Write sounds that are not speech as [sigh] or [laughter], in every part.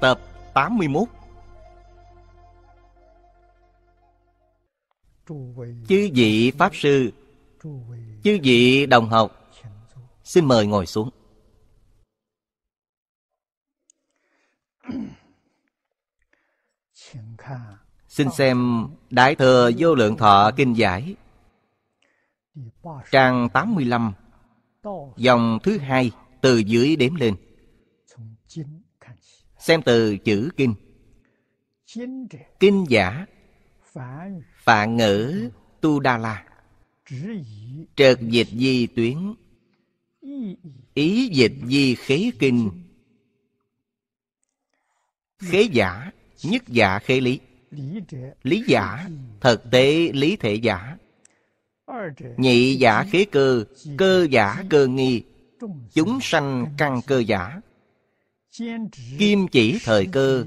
Tập 81 Chư vị Pháp Sư Chư vị đồng học Xin mời ngồi xuống Xin xem Đại Thừa Vô Lượng Thọ Kinh Giải Trang 85 Dòng thứ hai từ dưới đếm lên xem từ chữ kinh kinh giả phạn ngữ tu đa la trợt dịch di tuyến ý dịch di khế kinh khế giả nhất giả khế lý lý giả thực tế lý thể giả nhị giả khế cơ cơ giả cơ nghi chúng sanh căn cơ giả kim chỉ thời cơ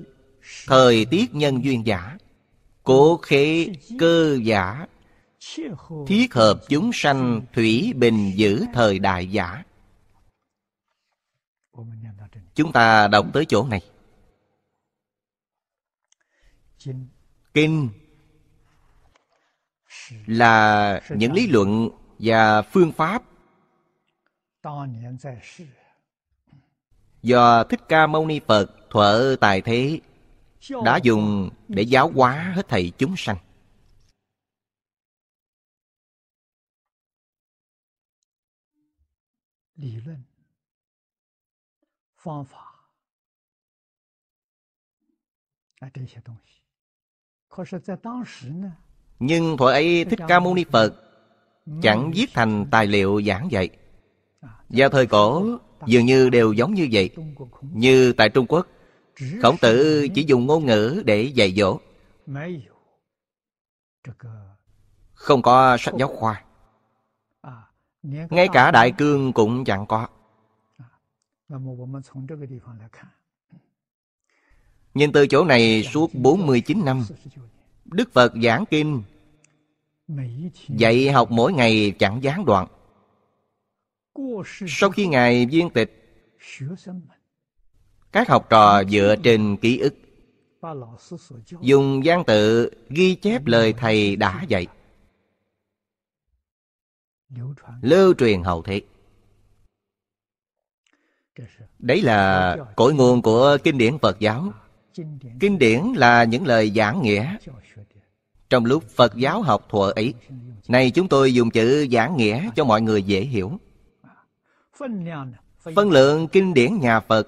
thời tiết nhân duyên giả cố khế cơ giả thiết hợp chúng sanh thủy bình giữ thời đại giả chúng ta đọc tới chỗ này kinh là những lý luận và phương pháp do Thích Ca Mâu Ni Phật thuở tài thế đã dùng để giáo hóa hết thầy chúng sanh. Lý luận, phương pháp, nhưng thuở ấy Thích Ca Mâu Ni Phật chẳng viết thành tài liệu giảng dạy vào thời cổ dường như đều giống như vậy Như tại Trung Quốc Khổng tử chỉ dùng ngôn ngữ để dạy dỗ Không có sách giáo khoa Ngay cả Đại Cương cũng chẳng có Nhìn từ chỗ này suốt 49 năm Đức Phật giảng kinh Dạy học mỗi ngày chẳng gián đoạn sau khi ngài viên tịch các học trò dựa trên ký ức dùng văn tự ghi chép lời thầy đã dạy lưu truyền hậu thế đấy là cội nguồn của kinh điển phật giáo kinh điển là những lời giảng nghĩa trong lúc phật giáo học thuở ấy này chúng tôi dùng chữ giảng nghĩa cho mọi người dễ hiểu Phân lượng kinh điển nhà Phật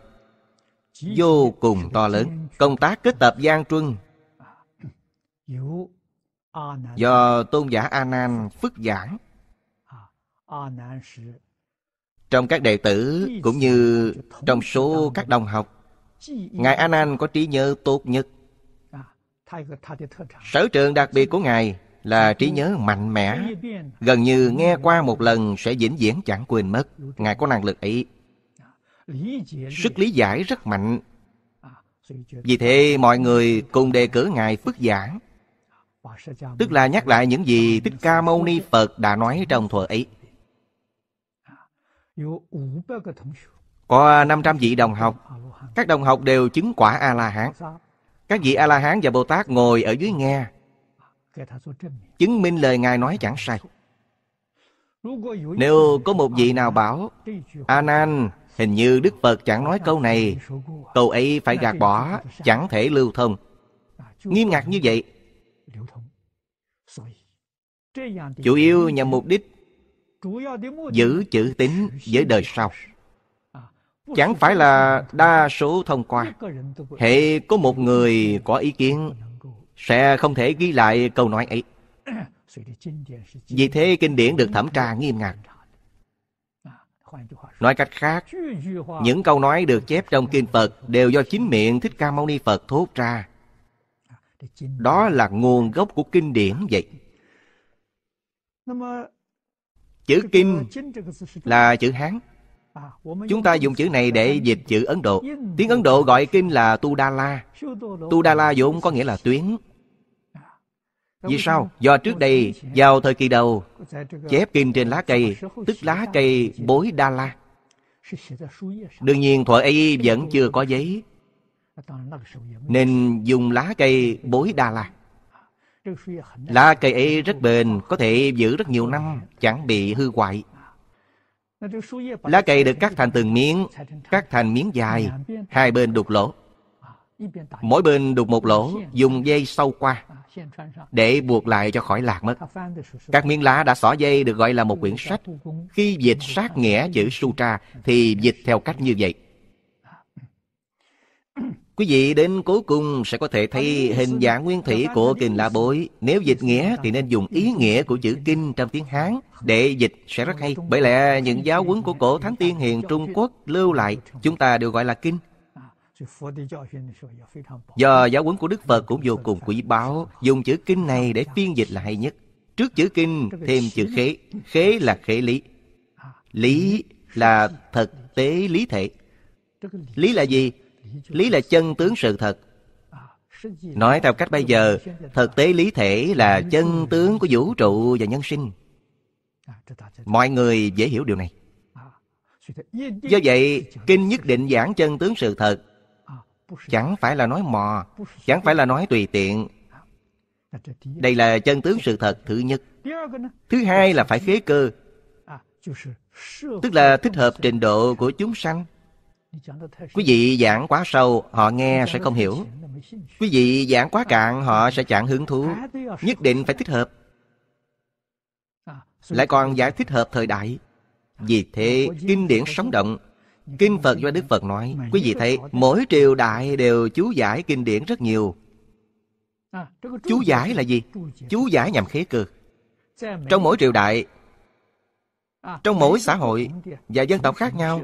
vô cùng to lớn. Công tác kết tập gian Truân do tôn giả A Nan phức giảng. Trong các đệ tử cũng như trong số các đồng học, Ngài A Nan có trí nhớ tốt nhất. Sở trường đặc biệt của Ngài là trí nhớ mạnh mẽ gần như nghe qua một lần sẽ vĩnh viễn chẳng quên mất ngài có năng lực ấy sức lý giải rất mạnh vì thế mọi người cùng đề cử ngài phức giảng tức là nhắc lại những gì thích ca mâu ni phật đã nói trong thuở ấy có 500 vị đồng học Các đồng học đều chứng quả A-la-hán Các vị A-la-hán và Bồ-Tát ngồi ở dưới nghe chứng minh lời ngài nói chẳng sai nếu có một vị nào bảo a nan hình như đức phật chẳng nói câu này câu ấy phải gạt bỏ chẳng thể lưu thông nghiêm ngặt như vậy chủ yếu nhằm mục đích giữ chữ tín với đời sau chẳng phải là đa số thông qua hệ có một người có ý kiến sẽ không thể ghi lại câu nói ấy vì thế kinh điển được thẩm tra nghiêm ngặt nói cách khác những câu nói được chép trong kinh phật đều do chính miệng thích ca mâu ni phật thốt ra đó là nguồn gốc của kinh điển vậy chữ kinh là chữ hán À, Chúng ta dùng chữ này để dịch chữ Ấn Độ Tiếng Ấn Độ gọi kinh là tu tu la Tudala la vốn có nghĩa là tuyến à, Vì sao? Do trước đây vào thời kỳ đầu Chép kinh trên lá cây Tức lá cây bối đa la Đương nhiên thuở ấy vẫn chưa có giấy Nên dùng lá cây bối đa la à, Lá cây ấy rất bền Có thể giữ rất nhiều năm Chẳng bị hư hoại Lá cây được cắt thành từng miếng Cắt thành miếng dài Hai bên đục lỗ Mỗi bên đục một lỗ Dùng dây sâu qua Để buộc lại cho khỏi lạc mất Các miếng lá đã xỏ dây được gọi là một quyển sách Khi dịch sát nghĩa chữ sutra Thì dịch theo cách như vậy Quý vị đến cuối cùng sẽ có thể thấy hình dạng nguyên thủy của kinh la bối. Nếu dịch nghĩa thì nên dùng ý nghĩa của chữ kinh trong tiếng Hán để dịch sẽ rất hay. Bởi lẽ những giáo huấn của cổ Thánh Tiên Hiền Trung Quốc lưu lại chúng ta đều gọi là kinh. Do giáo huấn của Đức Phật cũng vô cùng quý báu, dùng chữ kinh này để phiên dịch là hay nhất. Trước chữ kinh thêm chữ khế, khế là khế lý. Lý là thực tế lý thể. Lý là gì? lý là chân tướng sự thật nói theo cách bây giờ thực tế lý thể là chân tướng của vũ trụ và nhân sinh mọi người dễ hiểu điều này do vậy kinh nhất định giảng chân tướng sự thật chẳng phải là nói mò chẳng phải là nói tùy tiện đây là chân tướng sự thật thứ nhất thứ hai là phải khế cơ tức là thích hợp trình độ của chúng sanh Quý vị giảng quá sâu Họ nghe sẽ không hiểu Quý vị giảng quá cạn Họ sẽ chẳng hứng thú Nhất định phải thích hợp Lại còn giải thích hợp thời đại Vì thế kinh điển sống động Kinh Phật do Đức Phật nói Quý vị thấy mỗi triều đại đều chú giải kinh điển rất nhiều Chú giải là gì? Chú giải nhằm khế cơ Trong mỗi triều đại Trong mỗi xã hội Và dân tộc khác nhau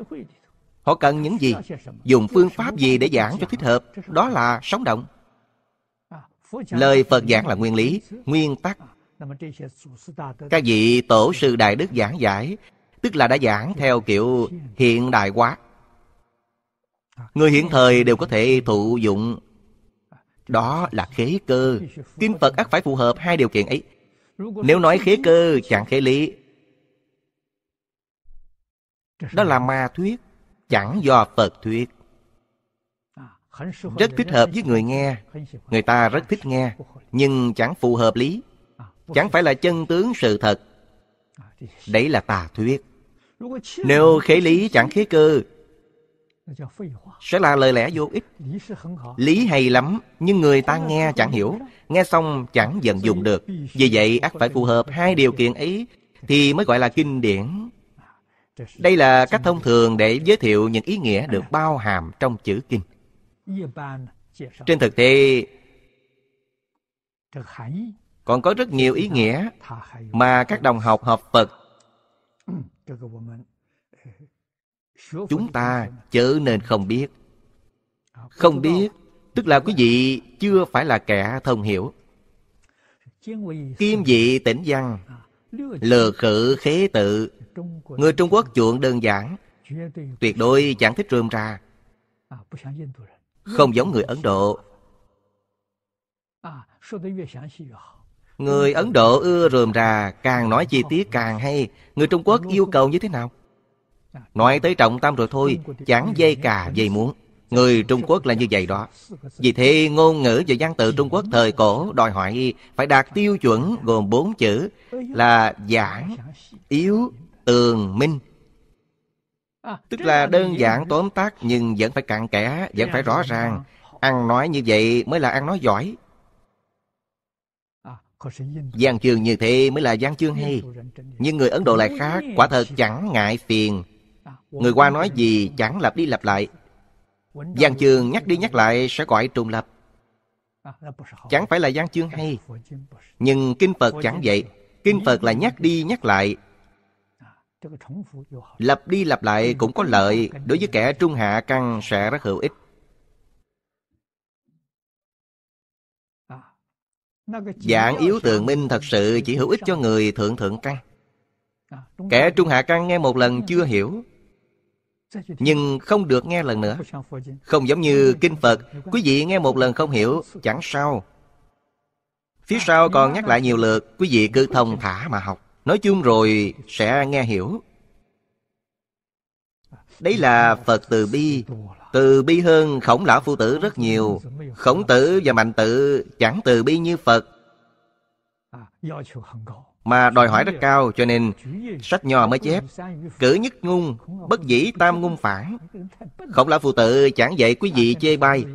Họ cần những gì? Dùng phương pháp gì để giảng cho thích hợp? Đó là sống động. Lời Phật giảng là nguyên lý, nguyên tắc. Các vị tổ sư Đại Đức giảng giải, tức là đã giảng theo kiểu hiện đại hóa. Người hiện thời đều có thể thụ dụng đó là khế cơ Kinh Phật ắt phải phù hợp hai điều kiện ấy Nếu nói khế cơ chẳng khế lý Đó là ma thuyết chẳng do Phật thuyết rất thích hợp với người nghe người ta rất thích nghe nhưng chẳng phù hợp lý chẳng phải là chân tướng sự thật đấy là tà thuyết nếu khế lý chẳng khế cơ sẽ là lời lẽ vô ích lý hay lắm nhưng người ta nghe chẳng hiểu nghe xong chẳng dần dùng được vì vậy ác phải phù hợp hai điều kiện ấy thì mới gọi là kinh điển đây là cách thông thường để giới thiệu những ý nghĩa được bao hàm trong chữ kinh. Trên thực tế, còn có rất nhiều ý nghĩa mà các đồng học học Phật chúng ta chớ nên không biết. Không biết tức là quý vị chưa phải là kẻ thông hiểu. Kim vị tỉnh văn, lờ khử khế tự Người Trung Quốc chuộng đơn giản Tuyệt đối chẳng thích rơm ra Không giống người Ấn Độ Người Ấn Độ ưa rườm rà Càng nói chi tiết càng hay Người Trung Quốc yêu cầu như thế nào Nói tới trọng tâm rồi thôi Chẳng dây cà dây muốn Người Trung Quốc là như vậy đó Vì thế ngôn ngữ và văn tự Trung Quốc thời cổ Đòi hỏi phải đạt tiêu chuẩn gồm bốn chữ Là giảng, yếu, tường minh à, tức là đơn giản tóm tắt nhưng vẫn phải cặn kẽ vẫn phải rõ ràng ăn nói như vậy mới là ăn nói giỏi à, Giang chương như thế mới là giang chương hay Nhưng người Ấn Độ lại khác Quả thật chẳng ngại phiền à, Người qua nói gì chẳng lặp đi lặp lại Giang chương nhắc đi nhắc lại sẽ gọi trùng lập Chẳng phải là giang chương hay Nhưng Kinh Phật chẳng vậy Kinh Phật là nhắc đi nhắc lại Lặp đi lặp lại cũng có lợi Đối với kẻ trung hạ căn sẽ rất hữu ích Dạng yếu tường minh thật sự chỉ hữu ích cho người thượng thượng căn Kẻ trung hạ căn nghe một lần chưa hiểu Nhưng không được nghe lần nữa Không giống như Kinh Phật Quý vị nghe một lần không hiểu Chẳng sao Phía sau còn nhắc lại nhiều lượt Quý vị cứ thông thả mà học Nói chung rồi sẽ nghe hiểu Đấy là Phật từ bi Từ bi hơn khổng lão phu tử rất nhiều Khổng tử và mạnh tử chẳng từ bi như Phật Mà đòi hỏi rất cao cho nên Sách nho mới chép Cử nhất ngung Bất dĩ tam ngung phản Khổng lão phu tử chẳng dạy quý vị chê bai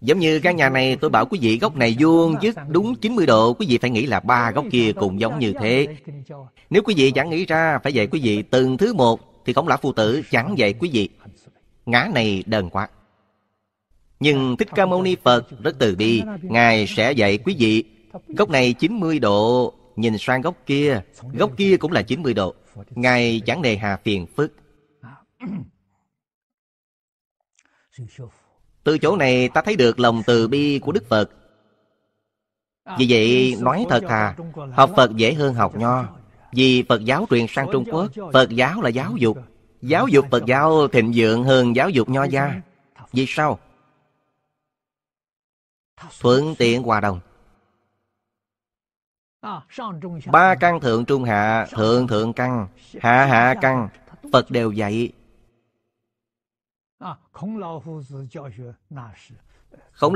Giống như căn nhà này tôi bảo quý vị góc này vuông dứt đúng 90 độ Quý vị phải nghĩ là ba góc kia cũng giống như thế Nếu quý vị chẳng nghĩ ra phải dạy quý vị từng thứ một Thì không lão phụ tử chẳng dạy quý vị Ngã này đần quá Nhưng Thích Ca Mâu Ni Phật rất từ bi Ngài sẽ dạy quý vị Góc này 90 độ Nhìn sang góc kia Góc kia cũng là 90 độ Ngài chẳng đề hà phiền phức từ chỗ này ta thấy được lòng từ bi của Đức Phật à, Vì vậy nói thật thà Học Phật dễ hơn học Nho Vì Phật giáo truyền sang Trung Quốc Phật giáo là giáo dục Giáo dục Phật giáo thịnh vượng hơn giáo dục Nho gia Vì sao? Thuận tiện hòa đồng à, Ba căn thượng trung hạ Thượng thượng căn Hạ hạ căn Phật đều dạy Khổng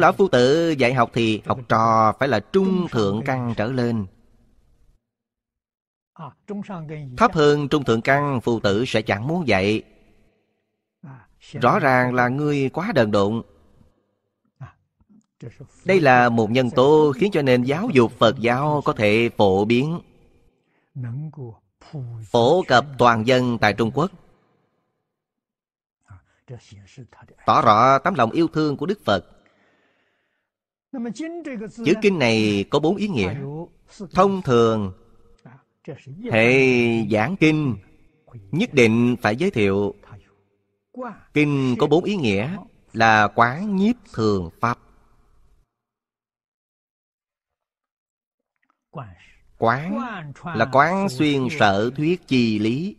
lão phu tử dạy học thì học trò phải là trung thượng căn trở lên. À, Thấp hơn trung thượng căn phu tử sẽ chẳng muốn dạy. À, Rõ ràng là ngươi quá đần độn. À, Đây là một nhân tố khiến cho nền giáo dục Phật giáo có thể phổ biến phổ cập toàn dân tại Trung Quốc tỏ rõ tấm lòng yêu thương của Đức Phật. Chữ kinh này có bốn ý nghĩa. Thông thường, hệ giảng kinh nhất định phải giới thiệu. Kinh có bốn ý nghĩa là quán nhiếp thường pháp. Quán là quán xuyên sở thuyết chi lý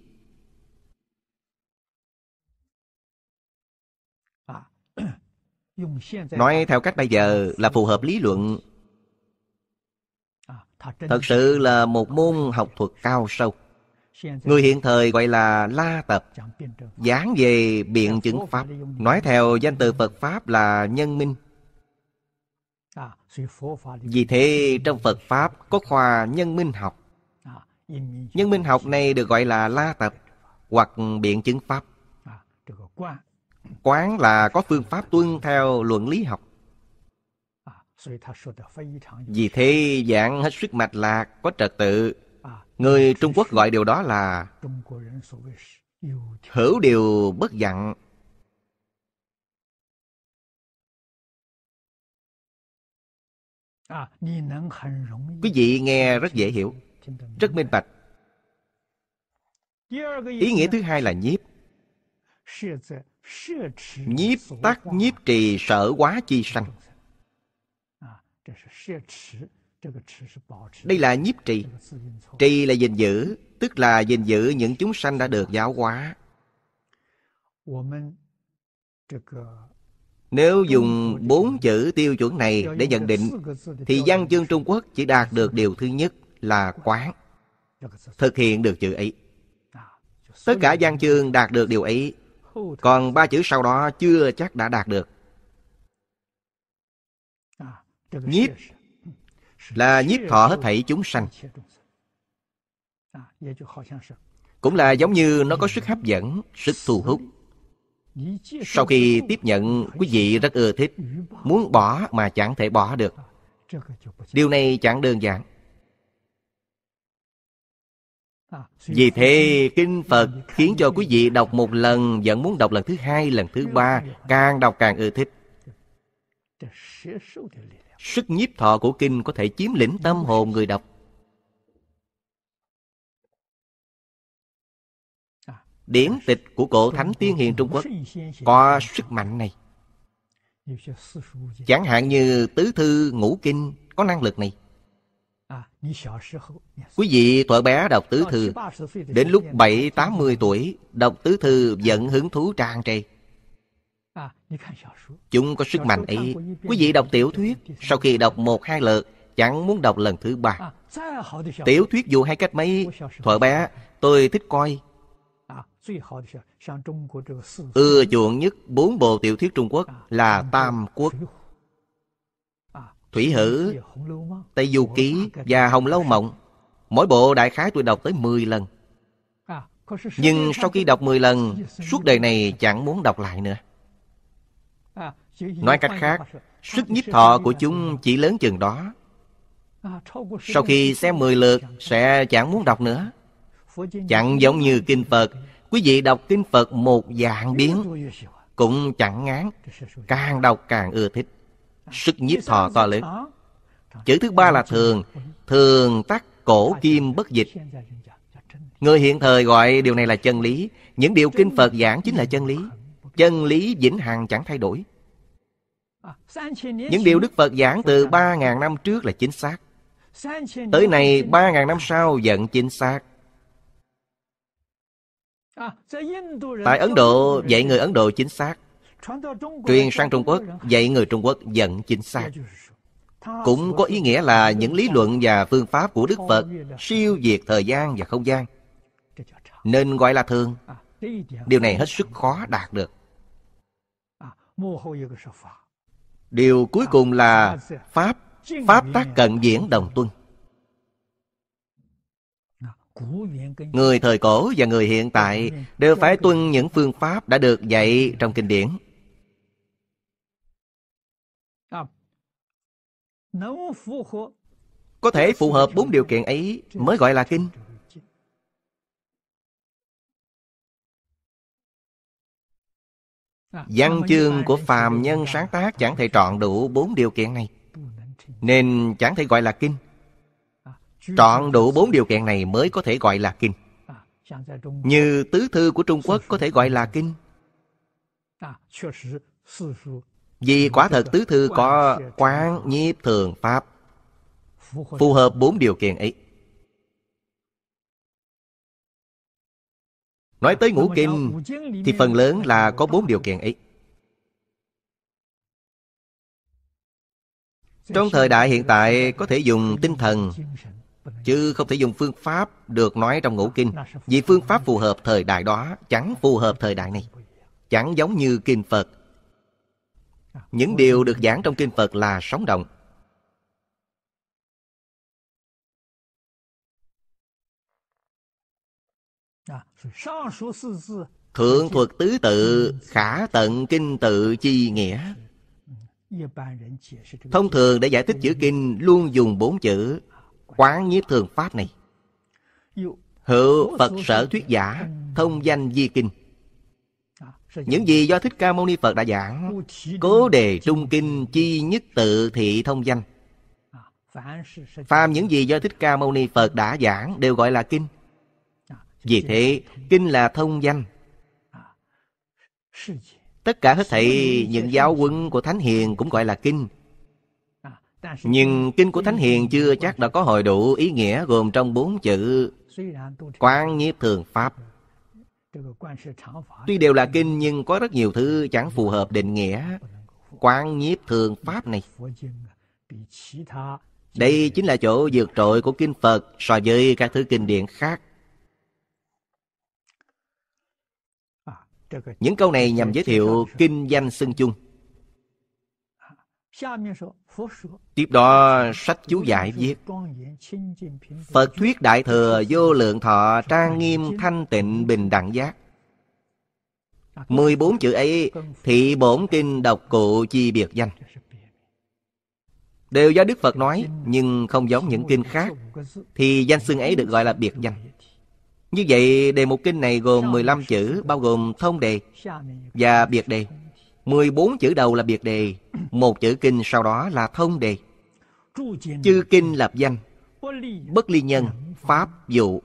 nói theo cách bây giờ là phù hợp lý luận à, thật sự là một môn học thuật cao sâu người hiện thời gọi là la tập giảng về biện chứng pháp nói theo danh từ phật pháp là nhân minh à, vì thế trong phật pháp có khoa nhân minh học à, nhân minh học này được gọi là la tập hoặc biện chứng pháp quán là có phương pháp tuân theo luận lý học vì thế dạng hết sức mạch lạc có trật tự người trung quốc gọi điều đó là hữu điều bất dặn quý vị nghe rất dễ hiểu rất minh bạch ý nghĩa thứ hai là nhiếp nhiếp tắc nhiếp trì sở quá chi sanh đây là nhiếp trì trì là gìn giữ tức là gìn giữ những chúng sanh đã được giáo hóa nếu dùng bốn chữ tiêu chuẩn này để nhận định thì văn chương trung quốc chỉ đạt được điều thứ nhất là quán thực hiện được chữ ấy tất cả văn chương đạt được điều ấy còn ba chữ sau đó chưa chắc đã đạt được. À, nhiếp là nhiếp thọ hết thảy chúng sanh. À, Cũng là giống như nó có sức hấp dẫn, sức thu hút. Sau khi tiếp nhận, quý vị rất ưa thích, muốn bỏ mà chẳng thể bỏ được. À, Điều này chẳng đơn giản. Vì thế Kinh Phật khiến cho quý vị đọc một lần Vẫn muốn đọc lần thứ hai, lần thứ ba Càng đọc càng ưa thích Sức nhiếp thọ của Kinh có thể chiếm lĩnh tâm hồn người đọc Điển tịch của cổ Thánh Tiên Hiền Trung Quốc Có sức mạnh này Chẳng hạn như Tứ Thư Ngũ Kinh có năng lực này Quý vị thuở bé đọc tứ thư Đến lúc 7-80 tuổi Đọc tứ thư vẫn hứng thú trang trề Chúng có sức mạnh ấy Quý vị đọc tiểu thuyết Sau khi đọc một hai lượt Chẳng muốn đọc lần thứ ba Tiểu thuyết dù hay cách mấy Thuở bé tôi thích coi à, Ưa ừ, chuộng nhất bốn bộ tiểu thuyết Trung Quốc à, là Tam Quốc Thủy Hử, Tây Du Ký và Hồng Lâu Mộng Mỗi bộ đại khái tôi đọc tới 10 lần Nhưng sau khi đọc 10 lần Suốt đời này chẳng muốn đọc lại nữa Nói cách khác Sức nhiếp thọ của chúng chỉ lớn chừng đó Sau khi xem 10 lượt Sẽ chẳng muốn đọc nữa Chẳng giống như Kinh Phật Quý vị đọc Kinh Phật một dạng biến Cũng chẳng ngán Càng đọc càng ưa thích sức nhiếp thọ to lớn chữ thứ ba là thường thường tắc cổ kim bất dịch người hiện thời gọi điều này là chân lý những điều kinh phật giảng chính là chân lý chân lý vĩnh hằng chẳng thay đổi những điều đức phật giảng từ ba ngàn năm trước là chính xác tới nay ba ngàn năm sau vẫn chính xác tại ấn độ dạy người ấn độ chính xác truyền sang Trung Quốc, dạy người Trung Quốc dẫn chính xác. Cũng có ý nghĩa là những lý luận và phương pháp của Đức Phật siêu diệt thời gian và không gian. Nên gọi là thường. Điều này hết sức khó đạt được. Điều cuối cùng là Pháp. Pháp tác cận diễn đồng tuân. Người thời cổ và người hiện tại đều phải tuân những phương pháp đã được dạy trong kinh điển. Có thể phù hợp bốn điều kiện ấy mới gọi là kinh. Văn chương của phàm nhân sáng tác chẳng thể trọn đủ bốn điều kiện này. Nên chẳng thể gọi là kinh. Trọn đủ bốn điều kiện này mới có thể gọi là kinh. Như tứ thư của Trung Quốc có thể gọi là kinh. Vì quả thật tứ thư có quán nhiếp thường pháp Phù hợp bốn điều kiện ấy Nói tới ngũ kinh Thì phần lớn là có bốn điều kiện ấy Trong thời đại hiện tại có thể dùng tinh thần Chứ không thể dùng phương pháp được nói trong ngũ kinh Vì phương pháp phù hợp thời đại đó Chẳng phù hợp thời đại này Chẳng giống như kinh Phật những điều được giảng trong kinh phật là sống động à, thượng thuật tứ tự khả tận kinh tự chi nghĩa thông thường để giải thích chữ kinh luôn dùng bốn chữ quán nhiếp thường pháp này hữu phật sở thuyết giả thông danh di kinh những gì do Thích Ca Mâu Ni Phật đã giảng Cố đề trung kinh chi nhất tự thị thông danh Phàm những gì do Thích Ca Mâu Ni Phật đã giảng đều gọi là kinh Vì thế, kinh là thông danh Tất cả hết thảy những giáo quân của Thánh Hiền cũng gọi là kinh Nhưng kinh của Thánh Hiền chưa chắc đã có hồi đủ ý nghĩa gồm trong bốn chữ Quán nhiếp thường Pháp Tuy đều là kinh nhưng có rất nhiều thứ chẳng phù hợp định nghĩa. Quán nhiếp thường pháp này. Đây chính là chỗ vượt trội của kinh Phật so với các thứ kinh điển khác. À, Những câu này nhằm giới thiệu kinh danh xưng chung. Tiếp đó sách chú giải viết Phật thuyết Đại Thừa vô lượng thọ trang nghiêm thanh tịnh bình đẳng giác 14 à, chữ ấy Thị bổn kinh độc cụ chi biệt danh Đều do Đức Phật nói Nhưng không giống những kinh khác Thì danh xưng ấy được gọi là biệt danh Như vậy đề mục kinh này gồm 15 chữ Bao gồm thông đề Và biệt đề 14 chữ đầu là biệt đề, một chữ kinh sau đó là thông đề. Chư kinh lập danh, bất ly nhân, pháp dụ,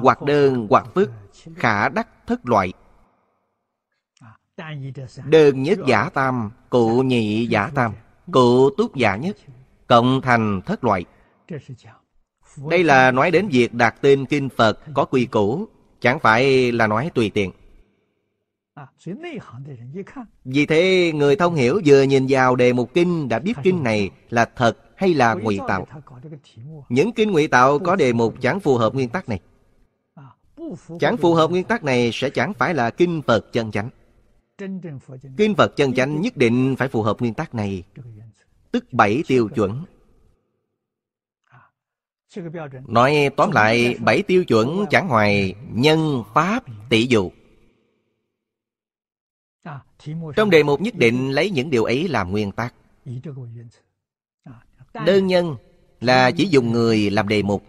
hoặc đơn hoặc phức, khả đắc thất loại. Đơn nhất giả tam, cụ nhị giả tam, cụ túc giả nhất, cộng thành thất loại. Đây là nói đến việc đặt tên kinh Phật có quy củ, chẳng phải là nói tùy tiện. À, Vì thế người thông hiểu vừa nhìn vào đề mục kinh đã biết kinh này là thật hay là ngụy tạo. À? Những kinh ngụy tạo có đề mục chẳng phù hợp nguyên tắc này. À, chẳng phù hợp nguyên tắc này sẽ chẳng phải là kinh Phật chân chánh. Kinh Phật chân chánh nhất định phải phù hợp nguyên tắc này, tức bảy tiêu chuẩn. Nói tóm lại, bảy tiêu chuẩn chẳng ngoài nhân, pháp, ừ. tỷ dụ. Trong đề mục nhất định lấy những điều ấy làm nguyên tắc. À, Đơn nhân là chỉ dùng người làm đề mục.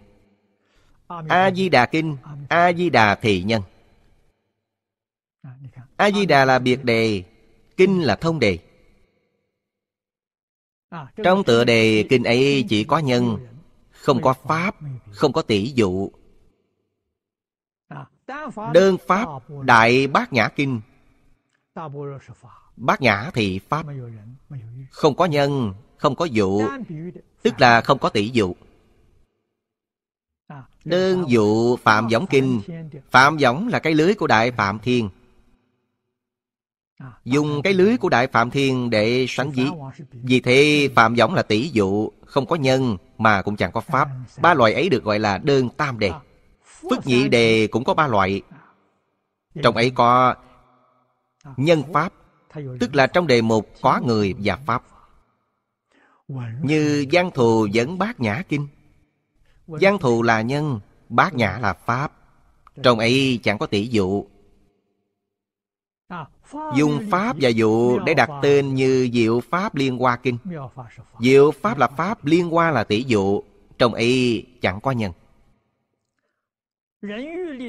A-di-đà kinh, A-di-đà thị nhân. À, A-di-đà là biệt đề, kinh là thông đề. À, Trong tựa đề kinh ấy chỉ có nhân, không có pháp, không có tỷ dụ. Đơn pháp Đại Bát Nhã Kinh Bát nhã thì Pháp Không có nhân, không có dụ Tức là không có tỷ dụ à, Đơn dụ Phạm giống Kinh Phạm giống là cái lưới của Đại Phạm Thiên à, Dùng cái lưới của Đại Phạm Thiên để sánh dĩ Vì thế Phạm giống là tỷ dụ Không có nhân mà cũng chẳng có Pháp Ba loại ấy được gọi là đơn tam đề à, Phước nhị đề cũng có ba loại Trong ấy có nhân pháp tức là trong đề mục có người và pháp như gian thù dẫn bát nhã kinh gian thù là nhân bát nhã là pháp trong ấy chẳng có tỷ dụ dùng pháp và dụ để đặt tên như diệu pháp liên hoa kinh diệu pháp là pháp liên hoa là tỷ dụ trong ấy chẳng có nhân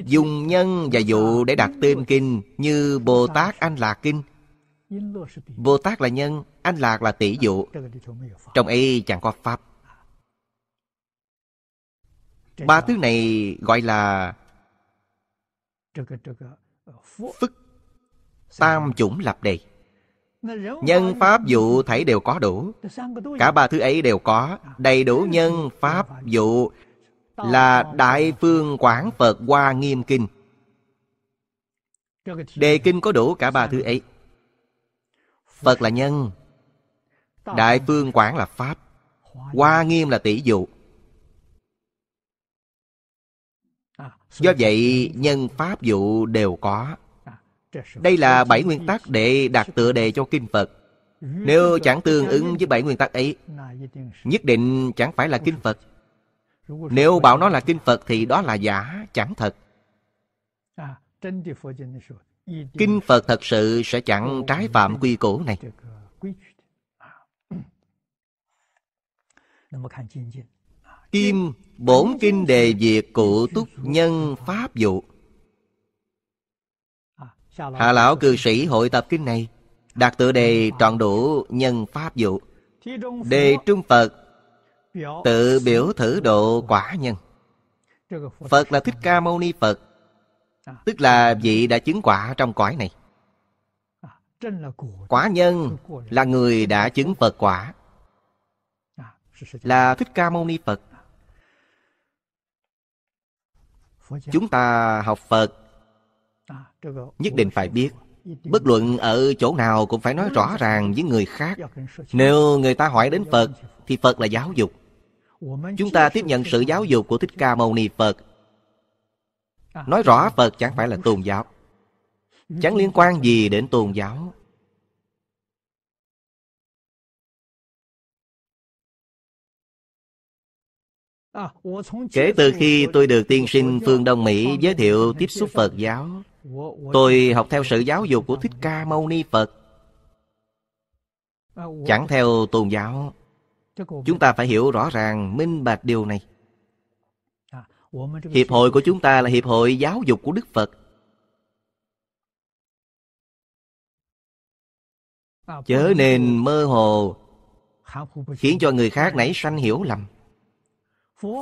dùng nhân và dụ để đặt tên kinh như bồ tát anh lạc kinh bồ tát là nhân anh lạc là tỷ dụ trong ấy chẳng có pháp ba thứ này gọi là ờ, phức tam chủng lập đề nhân pháp dụ thảy đều có đủ cả ba thứ ấy đều có à, đầy đủ nhân pháp dụ là Đại Phương Quảng Phật Hoa Nghiêm Kinh. Đề kinh có đủ cả ba thứ ấy. Phật là nhân, Đại Phương Quảng là Pháp, Hoa Nghiêm là tỷ dụ. À, Do vậy, nhân Pháp dụ đều có. À, Đây là bảy nguyên tắc để đặt tựa đề cho kinh Phật. Nếu chẳng tương ứng với bảy nguyên tắc ấy, nhất định chẳng phải là kinh Phật nếu bảo nó là kinh Phật thì đó là giả, chẳng thật. À, kinh Phật thật sự sẽ chẳng trái phạm quy củ này. Kim bổn kinh đề diệt cụ túc nhân pháp dụ Hạ à, lão cư sĩ hội tập kinh này đặt tựa đề trọn đủ nhân pháp dụ Đề trung Phật tự biểu thử độ quả nhân phật là thích ca mâu ni phật à. tức là vị đã chứng quả trong cõi này à, quả nhân là người đã chứng phật quả à, là thích ca mâu ni phật chúng ta học phật nhất định phải biết bất luận ở chỗ nào cũng phải nói rõ ràng với người khác nếu người ta hỏi đến phật thì phật là giáo dục Chúng ta tiếp nhận sự giáo dục của Thích Ca Mâu Ni Phật Nói rõ Phật chẳng phải là tôn giáo Chẳng liên quan gì đến tôn giáo Kể từ khi tôi được tiên sinh Phương Đông Mỹ giới thiệu tiếp xúc Phật giáo Tôi học theo sự giáo dục của Thích Ca Mâu Ni Phật Chẳng theo tôn giáo Chúng ta phải hiểu rõ ràng, minh bạch điều này. À, hiệp hội của chúng ta là hiệp hội giáo dục của Đức Phật. À, Chớ nên mơ hồ khiến cho người khác nảy sanh hiểu lầm.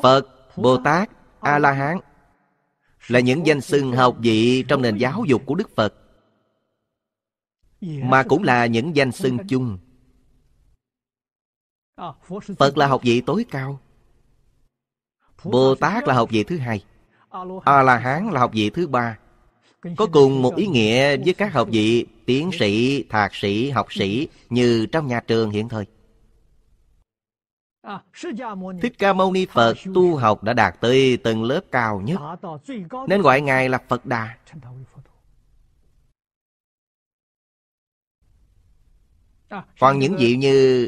Phật, Bồ Tát, A-la-hán là những danh xưng học vị trong nền giáo dục của Đức Phật mà cũng là những danh xưng chung À, Phật là học vị tối cao Bồ Tát là học vị thứ hai A-la-hán là học vị thứ ba Có cùng một ý nghĩa với các học vị Tiến sĩ, thạc sĩ, học sĩ Như trong nhà trường hiện thời à, Thích Ca Mâu Ni Phật tu học đã đạt tới từng lớp cao nhất Nên gọi Ngài là Phật Đà Còn à, những vị như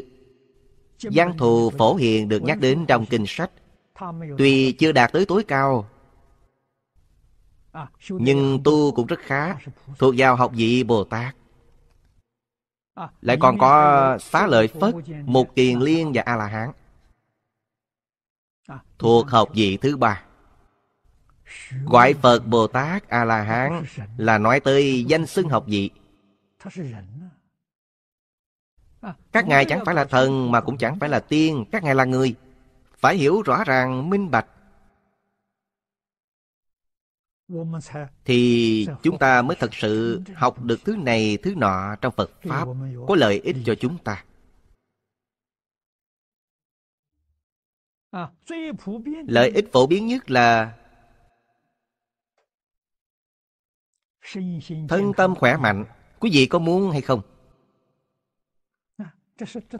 Giang thù phổ hiền được nhắc đến trong kinh sách Tuy chưa đạt tới tối cao Nhưng tu cũng rất khá Thuộc vào học vị Bồ Tát Lại còn có xá lợi Phất Một kiền liên và A-la-hán Thuộc học vị thứ ba Gọi Phật Bồ Tát A-la-hán Là nói tới danh xưng học vị các ngài chẳng phải là thần mà cũng chẳng phải là tiên Các ngài là người Phải hiểu rõ ràng, minh bạch Thì chúng ta mới thật sự học được thứ này thứ nọ trong Phật Pháp Có lợi ích cho chúng ta Lợi ích phổ biến nhất là Thân tâm khỏe mạnh Quý vị có muốn hay không?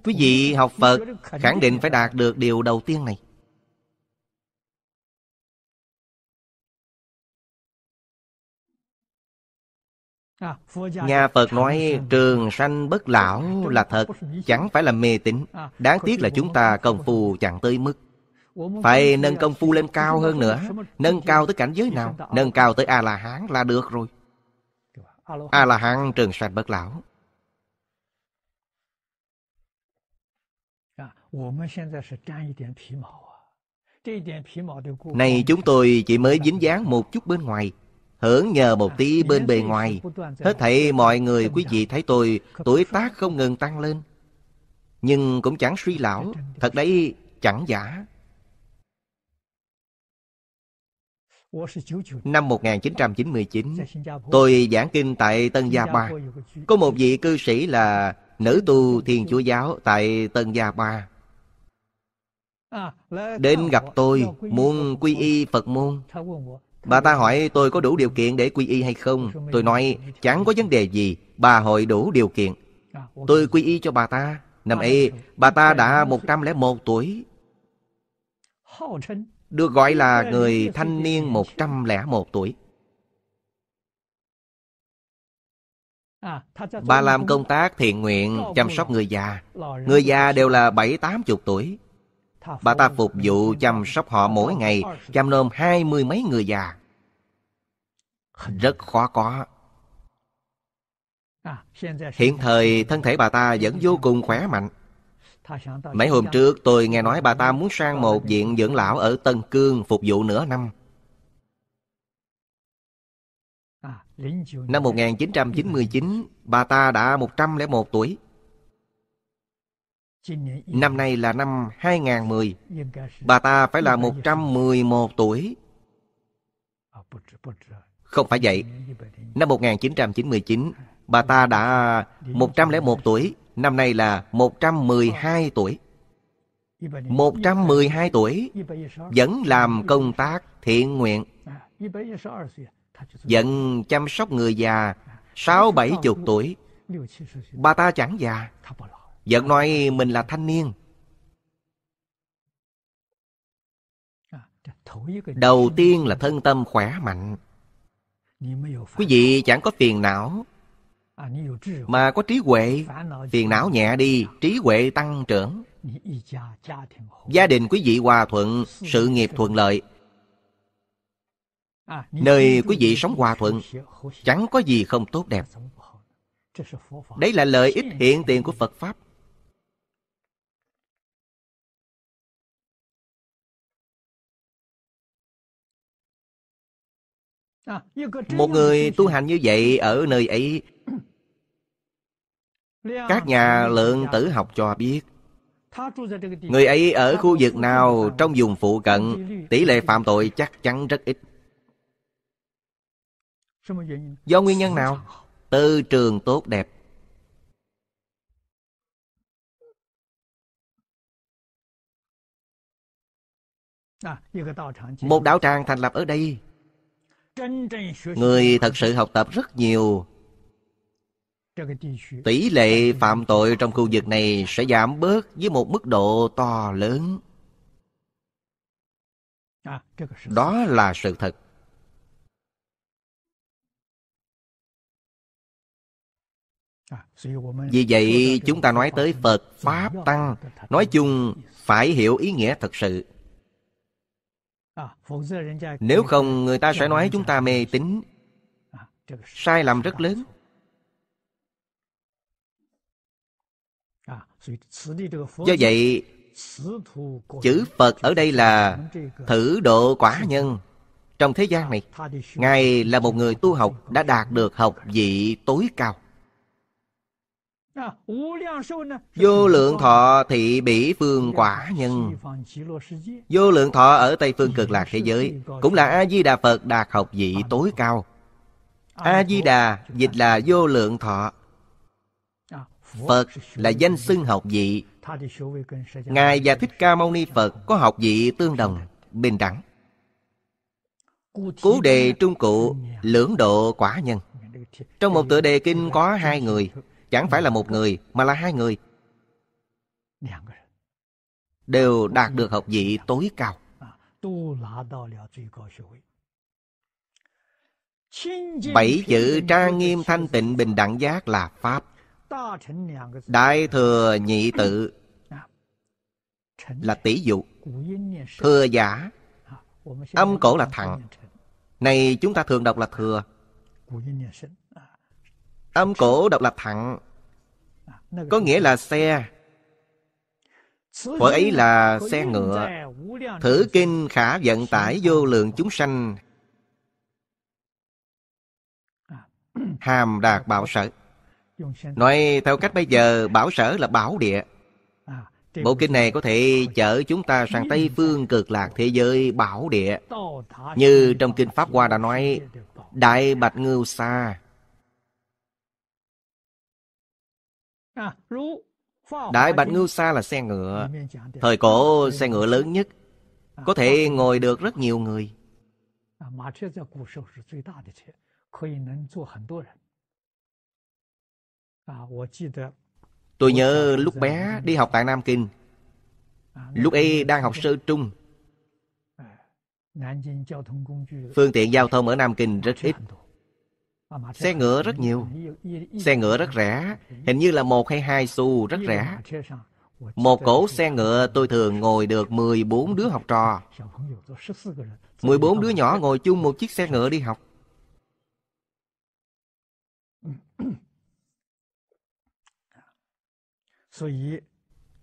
Quý vị học Phật khẳng định phải đạt được điều đầu tiên này Nhà Phật nói trường sanh bất lão là thật Chẳng phải là mê tín Đáng tiếc là chúng ta công phu chẳng tới mức Phải nâng công phu lên cao hơn nữa Nâng cao tới cảnh giới nào Nâng cao tới A-la-hán là được rồi A-la-hán trường sanh bất lão Này chúng tôi chỉ mới dính dáng một chút bên ngoài Hưởng nhờ một tí bên bề ngoài Hết thảy mọi người quý vị thấy tôi Tuổi tác không ngừng tăng lên Nhưng cũng chẳng suy lão Thật đấy chẳng giả Năm 1999 Tôi giảng kinh tại Tân Gia Ba Có một vị cư sĩ là Nữ tu Thiên Chúa Giáo Tại Tân Gia Ba À, Đến gặp tôi muốn quy y Phật môn Bà ta hỏi tôi có đủ điều kiện để quy y hay không Tôi nói chẳng có vấn đề gì Bà hội đủ điều kiện à, Tôi quy y cho bà ta Năm à, ấy bà ta đã 101 tuổi Được gọi là người thanh niên 101 tuổi Bà làm công tác thiện nguyện chăm sóc người già Người già đều là 7-80 tuổi Bà ta phục vụ chăm sóc họ mỗi ngày Chăm nom hai mươi mấy người già Rất khó có Hiện thời thân thể bà ta vẫn vô cùng khỏe mạnh Mấy hôm trước tôi nghe nói bà ta muốn sang một viện dưỡng lão ở Tân Cương phục vụ nửa năm Năm 1999, bà ta đã 101 tuổi Năm nay là năm 2010 Bà ta phải là 111 tuổi Không phải vậy Năm 1999 Bà ta đã 101 tuổi Năm nay là 112 tuổi 112 tuổi Vẫn làm công tác thiện nguyện Vẫn chăm sóc người già Sáu bảy chục tuổi Bà ta chẳng già vẫn nói mình là thanh niên à, đầu tiên là thân tâm khỏe mạnh quý vị chẳng có phiền não à, mà có trí huệ phiền não nhẹ đi trí huệ tăng trưởng gia đình quý vị hòa thuận sự nghiệp thuận lợi à, nơi quý vị sống hòa thuận chẳng có gì không tốt đẹp đấy là lợi ích hiện tiền của phật pháp Một người tu hành như vậy ở nơi ấy Các nhà lượng tử học cho biết Người ấy ở khu vực nào trong vùng phụ cận Tỷ lệ phạm tội chắc chắn rất ít Do nguyên nhân nào? Từ trường tốt đẹp Một đạo tràng thành lập ở đây Người thật sự học tập rất nhiều Tỷ lệ phạm tội trong khu vực này sẽ giảm bớt với một mức độ to lớn. Đó là sự thật. Vì vậy, chúng ta nói tới Phật, Pháp, Tăng, nói chung phải hiểu ý nghĩa thật sự. À, nếu không người ta sẽ nói chúng ta mê tín à, sai lầm rất lớn à, do vậy chữ phật ở đây là thử độ quả nhân trong thế gian này ngài là một người tu học đã đạt được học vị tối cao Vô lượng thọ thị bỉ phương quả nhân Vô lượng thọ ở Tây phương cực lạc thế giới Cũng là A-di-đà Phật đạt học vị tối cao A-di-đà dịch là vô lượng thọ Phật là danh xưng học vị Ngài và Thích Ca Mâu Ni Phật có học vị tương đồng, bình đẳng Cú đề trung cụ lưỡng độ quả nhân Trong một tựa đề kinh có hai người chẳng phải là một người mà là hai người đều đạt được học vị tối cao bảy chữ trang nghiêm thanh tịnh bình đẳng giác là pháp đại thừa nhị tự là tỷ dụ thừa giả âm cổ là thẳng này chúng ta thường đọc là thừa Âm cổ độc lập thặng Có nghĩa là xe Hội ấy là xe ngựa Thử kinh khả vận tải vô lượng chúng sanh Hàm đạt bảo sở Nói theo cách bây giờ Bảo sở là bảo địa Bộ kinh này có thể chở chúng ta sang Tây phương cực lạc thế giới bảo địa Như trong kinh Pháp Hoa đã nói Đại Bạch Ngưu Sa À, Đại Bạch Ngưu Sa là xe ngựa Thời cổ xe ngựa lớn nhất à, Có thể ngồi được rất nhiều người à, Tôi nhớ lúc bé đi học tại Nam Kinh Lúc ấy đang học sơ trung Phương tiện giao thông ở Nam Kinh rất ít Xe ngựa rất nhiều Xe ngựa rất rẻ Hình như là một hay hai xu rất rẻ Một cỗ xe ngựa tôi thường ngồi được 14 đứa học trò 14 [laughs] đứa nhỏ ngồi chung một chiếc xe ngựa đi học [coughs]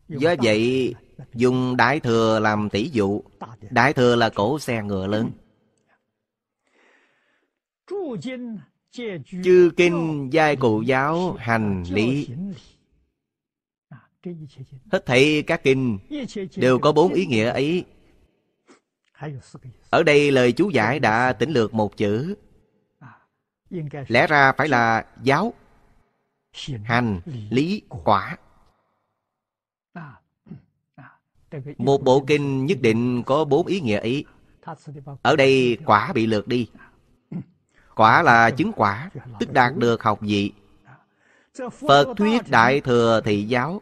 Do vậy [laughs] dùng đại thừa làm tỷ dụ Đại thừa là cỗ xe ngựa lớn [coughs] chư kinh giai cụ giáo hành lý hết thảy các kinh đều có bốn ý nghĩa ấy ở đây lời chú giải đã tỉnh lược một chữ lẽ ra phải là giáo hành lý quả một bộ kinh nhất định có bốn ý nghĩa ý ở đây quả bị lược đi quả là chứng quả tức đạt được học vị phật thuyết đại thừa thị giáo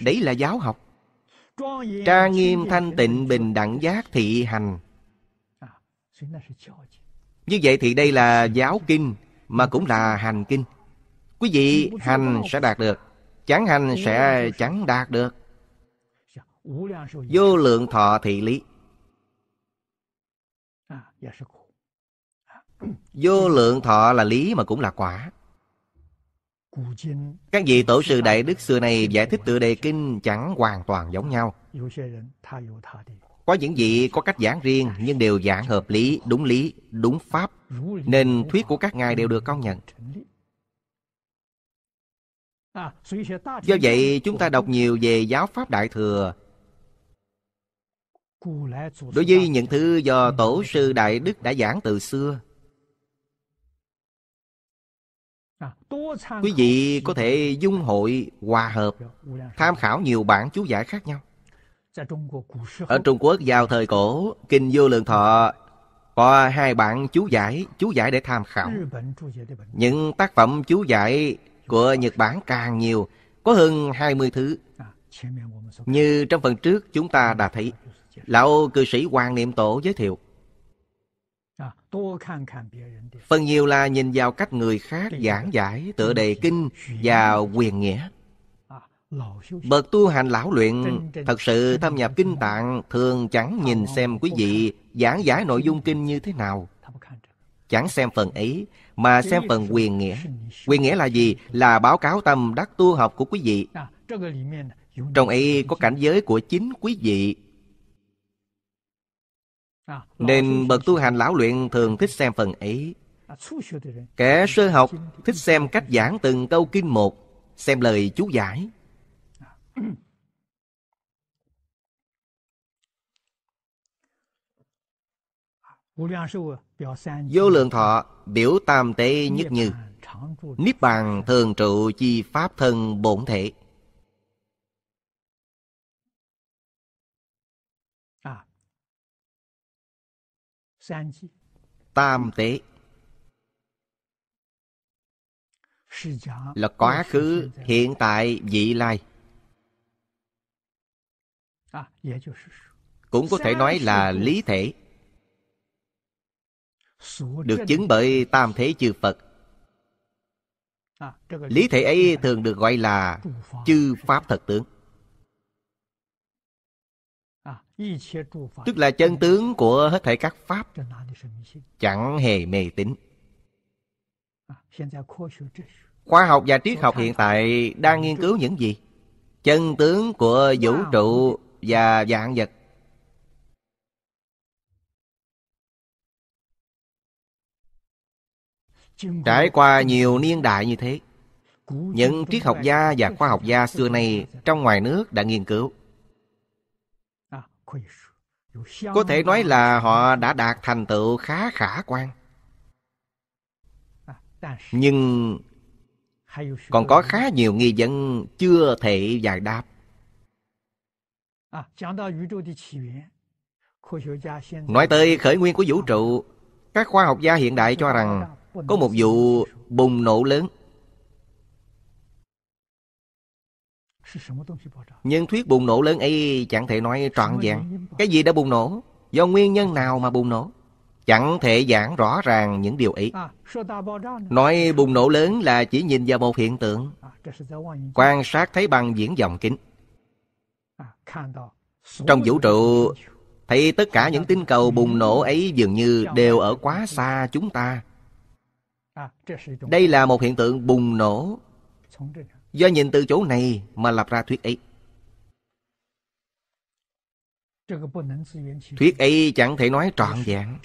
đấy là giáo học tra nghiêm thanh tịnh bình đẳng giác thị hành như vậy thì đây là giáo kinh mà cũng là hành kinh quý vị hành sẽ đạt được chẳng hành sẽ chẳng đạt được vô lượng thọ thị lý Vô lượng thọ là lý mà cũng là quả Các vị tổ sư Đại Đức xưa này giải thích tựa đề kinh chẳng hoàn toàn giống nhau Có những vị có cách giảng riêng nhưng đều giảng hợp lý, đúng lý, đúng pháp Nên thuyết của các ngài đều được công nhận à, Do vậy chúng ta đọc nhiều về giáo Pháp Đại Thừa Đối với những thứ do Tổ sư Đại Đức đã giảng từ xưa Quý vị có thể dung hội, hòa hợp, tham khảo nhiều bản chú giải khác nhau. Ở Trung Quốc vào thời cổ, Kinh Vô Lượng Thọ có hai bản chú giải, chú giải để tham khảo. Những tác phẩm chú giải của Nhật Bản càng nhiều, có hơn 20 thứ. À, Như trong phần trước chúng ta đã thấy, Lão cư sĩ Hoàng Niệm Tổ giới thiệu Phần nhiều là nhìn vào cách người khác giảng giải tựa đề kinh và quyền nghĩa. Bậc tu hành lão luyện thật sự thâm nhập kinh tạng thường chẳng nhìn xem quý vị giảng giải nội dung kinh như thế nào. Chẳng xem phần ấy mà xem phần quyền nghĩa. Quyền nghĩa là gì? Là báo cáo tâm đắc tu học của quý vị. Trong ấy có cảnh giới của chính quý vị À, Nên bậc tu hành lão luyện thường thích xem phần ấy à, Kẻ sơ học thích xem cách giảng từng câu kinh một Xem lời chú giải à. [clears throat] Vô lượng thọ biểu tam tế nhất như Niết bàn thường trụ chi pháp thân bổn thể Tam tế là quá khứ, hiện tại, vị lai. Cũng có thể nói là lý thể được chứng bởi tam thế chư Phật. Lý thể ấy thường được gọi là chư Pháp thật tướng. tức là chân tướng của hết thảy các pháp chẳng hề mê tín khoa học và triết học hiện tại đang nghiên cứu những gì chân tướng của vũ trụ và dạng vật trải qua nhiều niên đại như thế những triết học gia và khoa học gia xưa nay trong ngoài nước đã nghiên cứu có thể nói là họ đã đạt thành tựu khá khả quan à, nhưng còn có khá nhiều nghi vấn chưa thể giải đáp à, nói tới khởi nguyên của vũ trụ các khoa học gia hiện đại cho rằng có một vụ bùng nổ lớn Nhưng thuyết bùng nổ lớn ấy chẳng thể nói trọn vẹn. Cái gì đã bùng nổ? Do nguyên nhân nào mà bùng nổ? Chẳng thể giảng rõ ràng những điều ấy. À, nói bùng nổ lớn là chỉ nhìn vào một hiện tượng. À, Quan sát thấy bằng diễn vọng kính. À, Trong vũ trụ, thấy tất cả những tinh cầu bùng nổ ấy dường như đều ở quá xa chúng ta. Đây là một hiện tượng bùng nổ Do nhìn từ chỗ này mà lập ra thuyết ấy. Thuyết ấy chẳng thể nói trọn vẹn.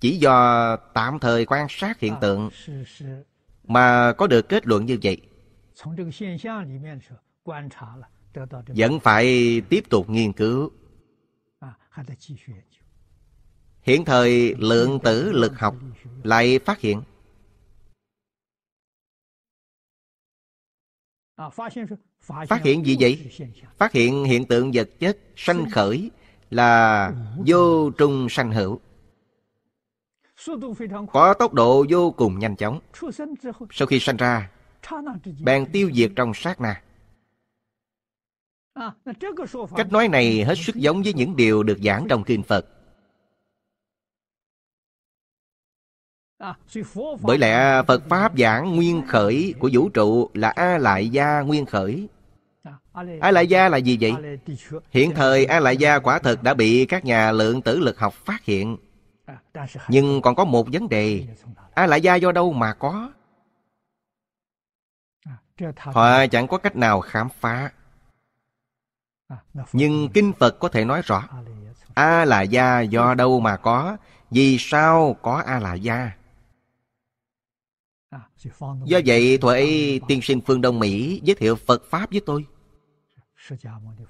Chỉ do tạm thời quan sát hiện tượng mà có được kết luận như vậy. Vẫn phải tiếp tục nghiên cứu. Hiện thời lượng tử lực học lại phát hiện À, phát hiện gì vậy? Phát hiện hiện tượng vật chất sanh khởi là vô trung sanh hữu. Có tốc độ vô cùng nhanh chóng. Sau khi sanh ra, bèn tiêu diệt trong sát na. À, Cách nói này hết sức giống với những điều được giảng trong Kinh Phật. Bởi lẽ Phật Pháp giảng nguyên khởi của vũ trụ là A Lại Gia nguyên khởi. A Lại Gia là gì vậy? Hiện thời A Lại Gia quả thực đã bị các nhà lượng tử lực học phát hiện. Nhưng còn có một vấn đề, A Lại Gia do đâu mà có? Họ chẳng có cách nào khám phá. Nhưng Kinh Phật có thể nói rõ, A Lại Gia do đâu mà có, vì sao có A La Gia? Do vậy Thuệ Tiên sinh phương Đông Mỹ giới thiệu Phật Pháp với tôi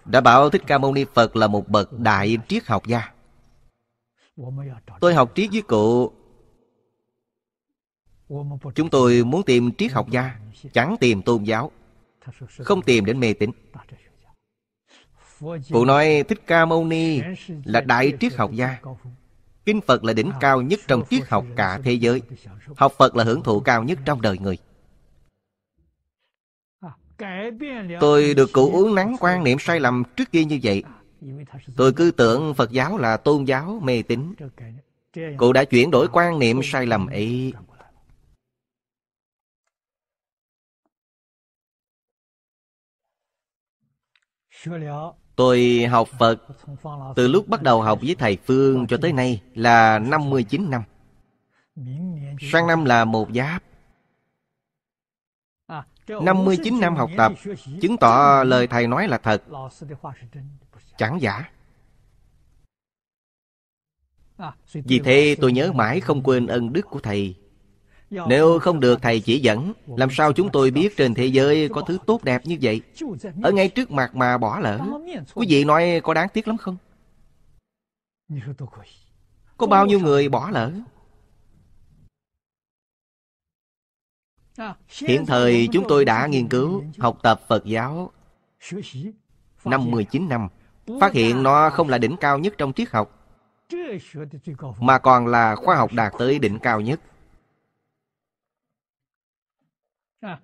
Đã bảo Thích Ca Mâu Ni Phật là một bậc đại triết học gia Tôi học triết với cụ Chúng tôi muốn tìm triết học gia Chẳng tìm tôn giáo Không tìm đến mê tín Cụ nói Thích Ca Mâu Ni là đại triết học gia Kinh Phật là đỉnh à, cao nhất trong triết học cả thế giới. Học Phật là hưởng thụ cao nhất trong đời người. Tôi được cụ uống nắng quan niệm sai lầm trước kia như vậy. Tôi cứ tưởng Phật giáo là tôn giáo mê tín. Cụ đã chuyển đổi quan niệm sai lầm ấy. Tôi học Phật từ lúc bắt đầu học với Thầy Phương cho tới nay là 59 năm. Sang năm là một giáp. 59 năm học tập chứng tỏ lời Thầy nói là thật, chẳng giả. Vì thế tôi nhớ mãi không quên ân đức của Thầy nếu không được Thầy chỉ dẫn Làm sao chúng tôi biết trên thế giới có thứ tốt đẹp như vậy Ở ngay trước mặt mà bỏ lỡ Quý vị nói có đáng tiếc lắm không? Có bao nhiêu người bỏ lỡ Hiện thời chúng tôi đã nghiên cứu Học tập Phật giáo Năm 19 năm Phát hiện nó không là đỉnh cao nhất trong triết học Mà còn là khoa học đạt tới đỉnh cao nhất À,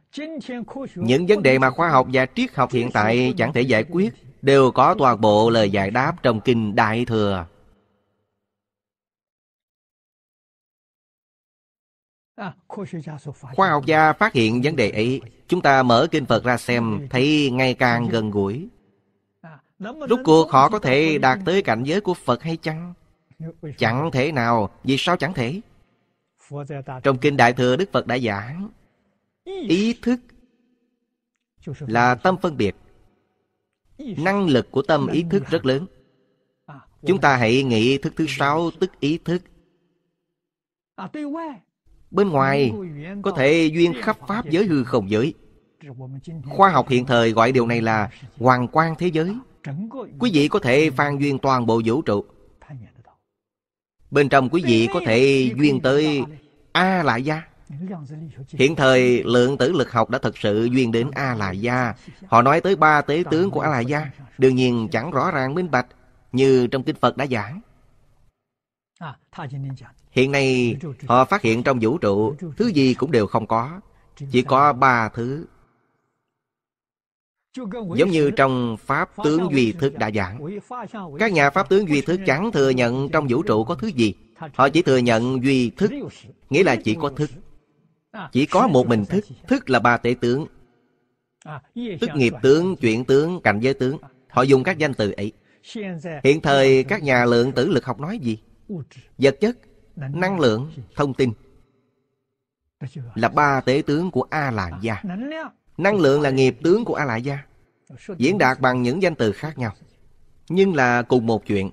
những vấn đề mà khoa học và triết học hiện tại chẳng thể giải quyết đều có toàn bộ lời giải đáp trong kinh đại thừa à, khoa học gia phát hiện vấn đề ấy chúng ta mở kinh phật ra xem thấy ngày càng gần gũi à, rốt cuộc họ có thể đạt tới cảnh giới của phật hay chăng chẳng thể nào vì sao chẳng thể trong kinh đại thừa đức phật đã giảng ý thức là tâm phân biệt năng lực của tâm ý thức rất lớn à, chúng ta hãy nghĩ thức thứ sáu tức ý thức à, bên ngoài có thể duyên khắp pháp giới hư không giới khoa học hiện thời gọi điều này là hoàng quan thế giới quý vị có thể phan duyên toàn bộ vũ trụ bên trong quý vị có thể duyên tới a lại gia Hiện thời lượng tử lực học đã thực sự duyên đến A-la-gia Họ nói tới ba tế tướng của A-la-gia Đương nhiên chẳng rõ ràng minh bạch Như trong Kinh Phật đã giảng Hiện nay họ phát hiện trong vũ trụ Thứ gì cũng đều không có Chỉ có ba thứ Giống như trong Pháp tướng duy thức đã giảng Các nhà Pháp tướng duy thức chẳng thừa nhận trong vũ trụ có thứ gì Họ chỉ thừa nhận duy thức Nghĩa là chỉ có thức chỉ có một mình thức Thức là ba tể tướng Tức nghiệp tướng, chuyển tướng, cảnh giới tướng Họ dùng các danh từ ấy Hiện thời các nhà lượng tử lực học nói gì? Vật chất, năng lượng, thông tin Là ba tế tướng của a la gia Năng lượng là nghiệp tướng của a la gia Diễn đạt bằng những danh từ khác nhau Nhưng là cùng một chuyện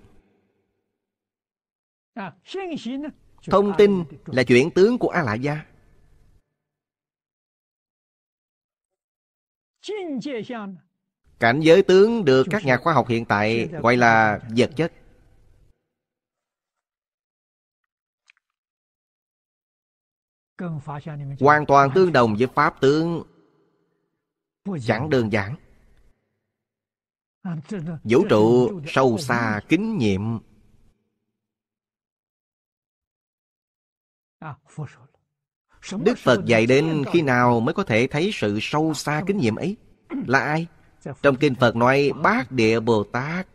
Thông tin là chuyển tướng của A-la gia Cảnh giới tướng được các nhà khoa học hiện tại gọi là vật chất. Hoàn toàn tương đồng với Pháp tướng Chẳng đơn giản Vũ trụ sâu xa kính nhiệm à, Đức Phật dạy đến khi nào mới có thể thấy sự sâu xa kinh nghiệm ấy? Là ai? Dạ, trong kinh Phật nói bát địa Bồ Tát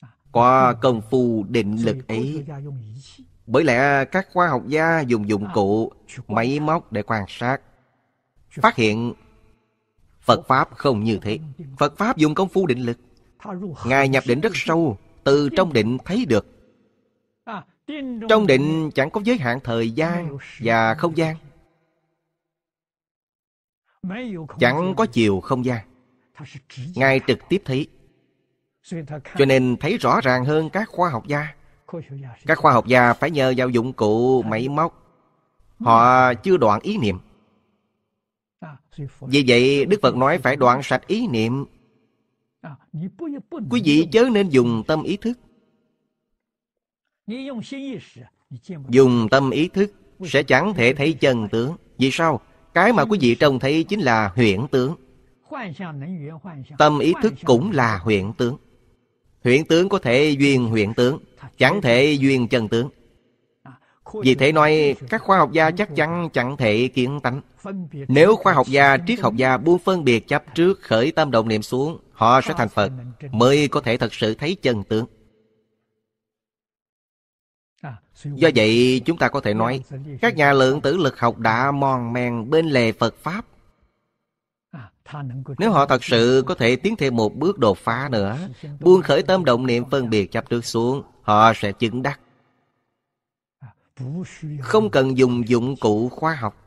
à, Qua công phu định lực ấy Bởi lẽ các khoa học gia dùng dụng à, cụ Máy móc để quan sát Phát hiện Phật Pháp không như thế Phật Pháp dùng công phu định lực Ngài nhập định rất sâu Từ trong định thấy được trong định chẳng có giới hạn thời gian và không gian Chẳng có chiều không gian Ngài trực tiếp thấy Cho nên thấy rõ ràng hơn các khoa học gia Các khoa học gia phải nhờ vào dụng cụ máy móc Họ chưa đoạn ý niệm Vì vậy Đức Phật nói phải đoạn sạch ý niệm Quý vị chớ nên dùng tâm ý thức Dùng tâm ý thức sẽ chẳng thể thấy chân tướng. Vì sao? Cái mà quý vị trông thấy chính là huyễn tướng. Tâm ý thức cũng là huyễn tướng. Huyễn tướng có thể duyên huyễn tướng, chẳng thể duyên chân tướng. Vì thế nói các khoa học gia chắc chắn chẳng thể kiến tánh Nếu khoa học gia, triết học gia buông phân biệt chấp trước khởi tâm động niệm xuống Họ sẽ thành Phật Mới có thể thật sự thấy chân tướng Do vậy chúng ta có thể nói Các nhà lượng tử lực học đã mòn men bên lề Phật Pháp Nếu họ thật sự có thể tiến thêm một bước đột phá nữa Buông khởi tâm động niệm phân biệt chấp trước xuống Họ sẽ chứng đắc Không cần dùng dụng cụ khoa học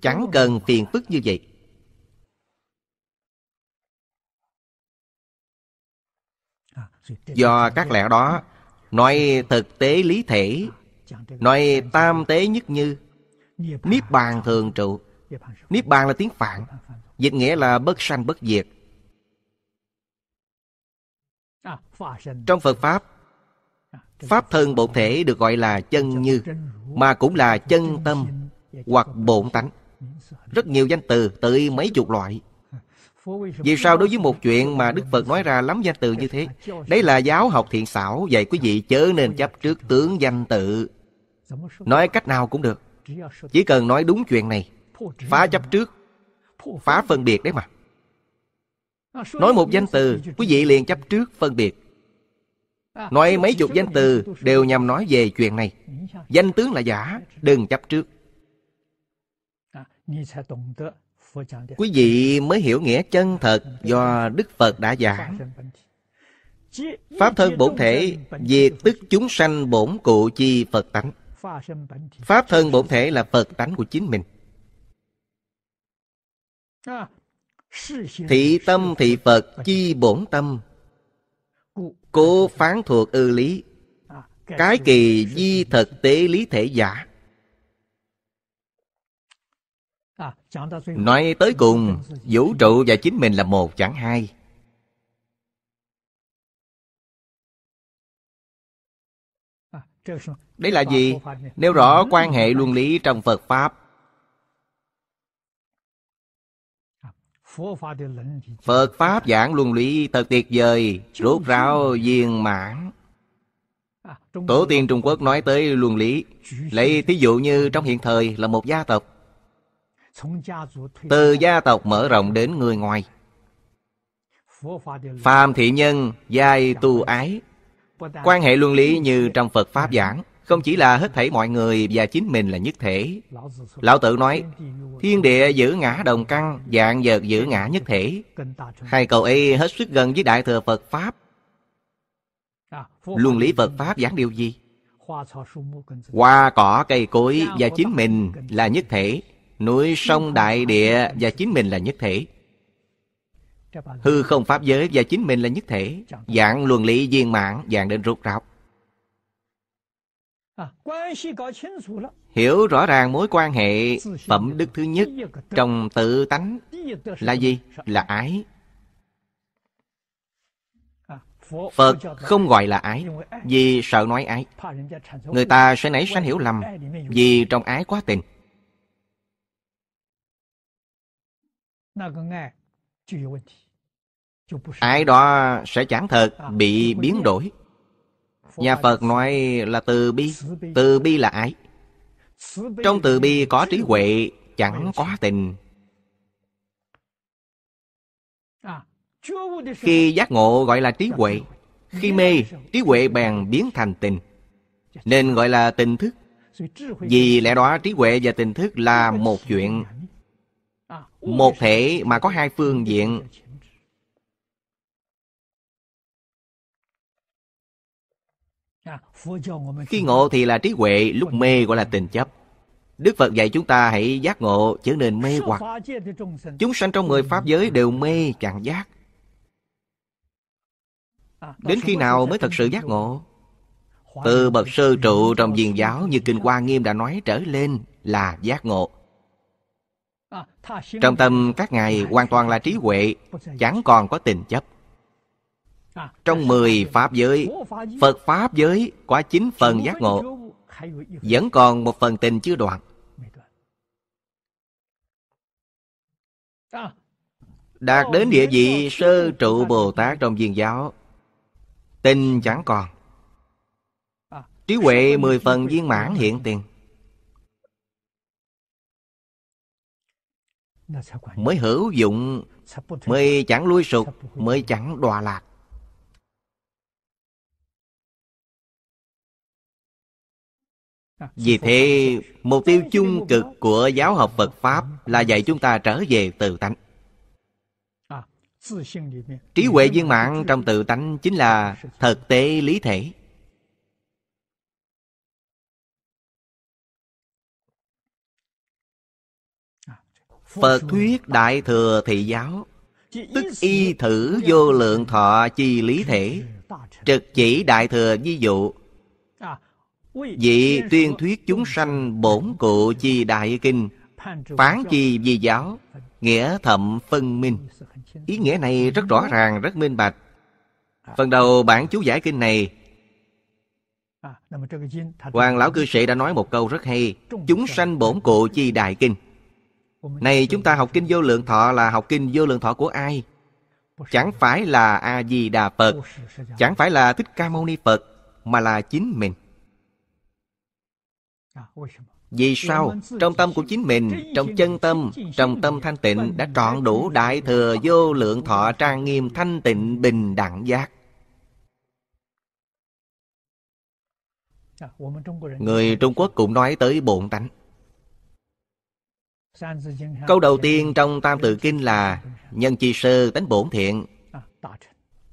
Chẳng cần phiền phức như vậy Do các lẽ đó nói thực tế lý thể nói tam tế nhất như niết bàn thường trụ niết bàn là tiếng phạn dịch nghĩa là bất sanh bất diệt trong phật pháp pháp thân bộ thể được gọi là chân như mà cũng là chân tâm hoặc bổn tánh rất nhiều danh từ tự mấy chục loại vì sao đối với một chuyện mà Đức Phật nói ra lắm danh từ như thế Đấy là giáo học thiện xảo Vậy quý vị chớ nên chấp trước tướng danh tự Nói cách nào cũng được Chỉ cần nói đúng chuyện này Phá chấp trước Phá phân biệt đấy mà Nói một danh từ Quý vị liền chấp trước phân biệt Nói mấy chục danh từ Đều nhằm nói về chuyện này Danh tướng là giả Đừng chấp trước quý vị mới hiểu nghĩa chân thật do đức phật đã giảng pháp thân bổn thể diệt tức chúng sanh bổn cụ chi phật tánh pháp thân bổn thể là phật tánh của chính mình thị tâm thị phật chi bổn tâm cố phán thuộc ư lý cái kỳ di thực tế lý thể giả nói tới cùng vũ trụ và chính mình là một chẳng hai đấy là gì Nêu rõ quan hệ luân lý trong phật pháp phật pháp giảng luân lý thật tuyệt vời rốt ráo viên mãn tổ tiên trung quốc nói tới luân lý lấy thí dụ như trong hiện thời là một gia tộc từ gia tộc mở rộng đến người ngoài Phàm thị nhân giai tu ái Quan hệ luân lý như trong Phật Pháp giảng Không chỉ là hết thảy mọi người và chính mình là nhất thể Lão Tử nói Thiên địa giữ ngã đồng căn Dạng vật giữ ngã nhất thể Hai cầu ấy hết sức gần với Đại Thừa Phật Pháp Luân lý Phật Pháp giảng điều gì? Hoa cỏ cây cối và chính mình là nhất thể núi sông đại địa và chính mình là nhất thể hư không pháp giới và chính mình là nhất thể dạng luân lý viên mãn dạng đến rút ráo hiểu rõ ràng mối quan hệ phẩm đức thứ nhất trong tự tánh là gì là ái phật không gọi là ái vì sợ nói ái người ta sẽ nảy sanh hiểu lầm vì trong ái quá tình Ái đó sẽ chẳng thật bị biến đổi. Nhà Phật nói là từ bi. Từ bi là ai? Trong từ bi có trí huệ, chẳng có tình. Khi giác ngộ gọi là trí huệ. Khi mê, trí huệ bèn biến thành tình. Nên gọi là tình thức. Vì lẽ đó trí huệ và tình thức là một chuyện một thể mà có hai phương diện khi ngộ thì là trí huệ lúc mê gọi là tình chấp đức phật dạy chúng ta hãy giác ngộ trở nên mê hoặc chúng sanh trong mười pháp giới đều mê chẳng giác đến khi nào mới thật sự giác ngộ từ bậc sơ trụ trong diền giáo như kinh hoa nghiêm đã nói trở lên là giác ngộ À, trong tâm các ngài hoàn toàn là trí huệ Chẳng còn có tình chấp à, Trong mười Pháp giới Phật Pháp giới có chín phần giác ngộ Vẫn còn một phần tình chưa đoạn à, Đạt đến địa vị sơ trụ Bồ Tát trong viên giáo Tình chẳng còn Trí huệ mười phần viên mãn hiện tiền mới hữu dụng mới chẳng lui sụp mới chẳng đọa lạc à, vì thế mục tiêu chung cực của giáo học phật pháp là dạy chúng ta trở về à, tự tánh trí huệ viên mạng trong tự tánh chính là thực tế lý thể Phật thuyết Đại Thừa Thị Giáo Tức y thử vô lượng thọ chi lý thể Trực chỉ Đại Thừa Di Dụ Vị tuyên thuyết chúng sanh bổn cụ chi đại kinh Phán chi di giáo Nghĩa thậm phân minh Ý nghĩa này rất rõ ràng, rất minh bạch Phần đầu bản chú giải kinh này Hoàng Lão Cư Sĩ đã nói một câu rất hay Chúng sanh bổn cụ chi đại kinh này chúng ta học kinh vô lượng thọ là học kinh vô lượng thọ của ai? Chẳng phải là A-di-đà Phật Chẳng phải là Thích Ca Mâu Ni Phật Mà là chính mình à, Vì sao? Trong tâm của chính mình Trong chân tâm Trong tâm thanh tịnh Đã trọn đủ đại thừa vô lượng thọ trang nghiêm thanh tịnh bình đẳng giác à, Người Trung Quốc cũng nói tới bổn tánh Câu đầu tiên trong Tam Tự Kinh là Nhân chi sơ tánh bổn thiện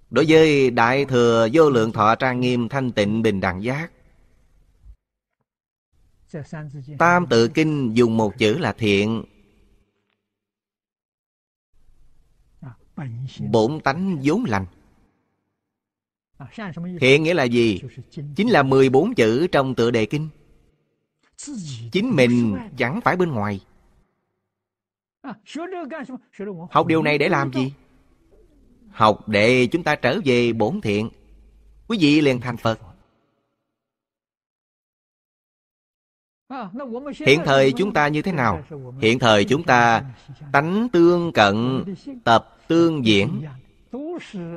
Đối với Đại Thừa Vô Lượng Thọ Trang Nghiêm Thanh Tịnh Bình Đẳng Giác Tam Tự Kinh dùng một chữ là thiện Bổn tánh vốn lành Thiện nghĩa là gì? Chính là 14 chữ trong tựa đề kinh Chính mình chẳng phải bên ngoài À, Học điều này để làm gì? Học để chúng ta trở về bổn thiện. Quý vị liền thành Phật. À, Hiện thời chúng ta như thế nào? Hiện thời chúng ta tánh tương cận, tập tương diễn.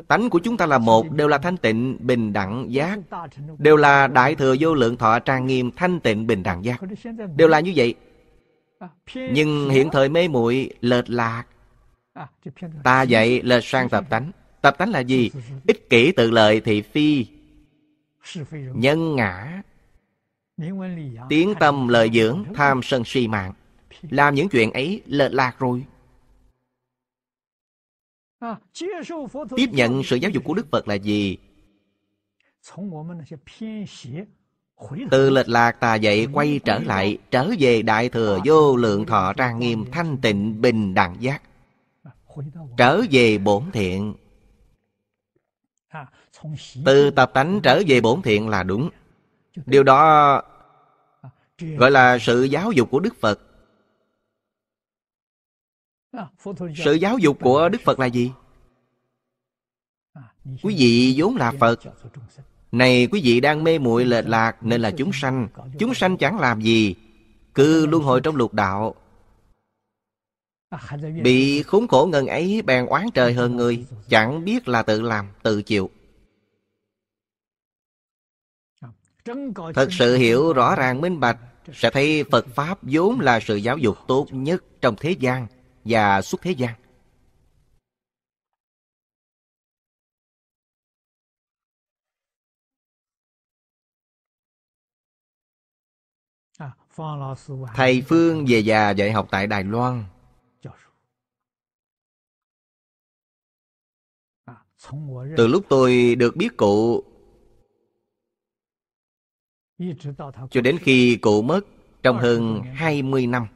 Tánh của chúng ta là một, đều là thanh tịnh, bình đẳng, giác. Đều là đại thừa vô lượng thọ trang nghiêm, thanh tịnh, bình đẳng, giác. Đều là như vậy nhưng hiện thời mê muội lệch lạc ta dạy lệch sang tập tánh tập tánh là gì ích kỷ tự lợi thị phi nhân ngã tiếng tâm lợi dưỡng tham sân si mạng làm những chuyện ấy lệch lạc rồi tiếp nhận sự giáo dục của đức phật là gì từ lệch lạc tà dậy quay trở lại trở về đại thừa vô lượng thọ trang nghiêm thanh tịnh bình đẳng giác à, trở về bổn thiện à, từ tập tánh trở về bổn thiện là đúng điều đó à, gọi là sự giáo dục của đức phật sự giáo dục của đức phật là gì quý vị vốn là phật này quý vị đang mê muội lệch lạc nên là chúng sanh Chúng sanh chẳng làm gì Cứ luân hồi trong lục đạo Bị khốn khổ ngần ấy bèn oán trời hơn người Chẳng biết là tự làm, tự chịu Thật sự hiểu rõ ràng minh bạch Sẽ thấy Phật Pháp vốn là sự giáo dục tốt nhất trong thế gian Và suốt thế gian Thầy Phương về già dạy học tại Đài Loan à, Từ lúc tôi được biết cụ Cho đến khi cụ mất Trong hơn 20 năm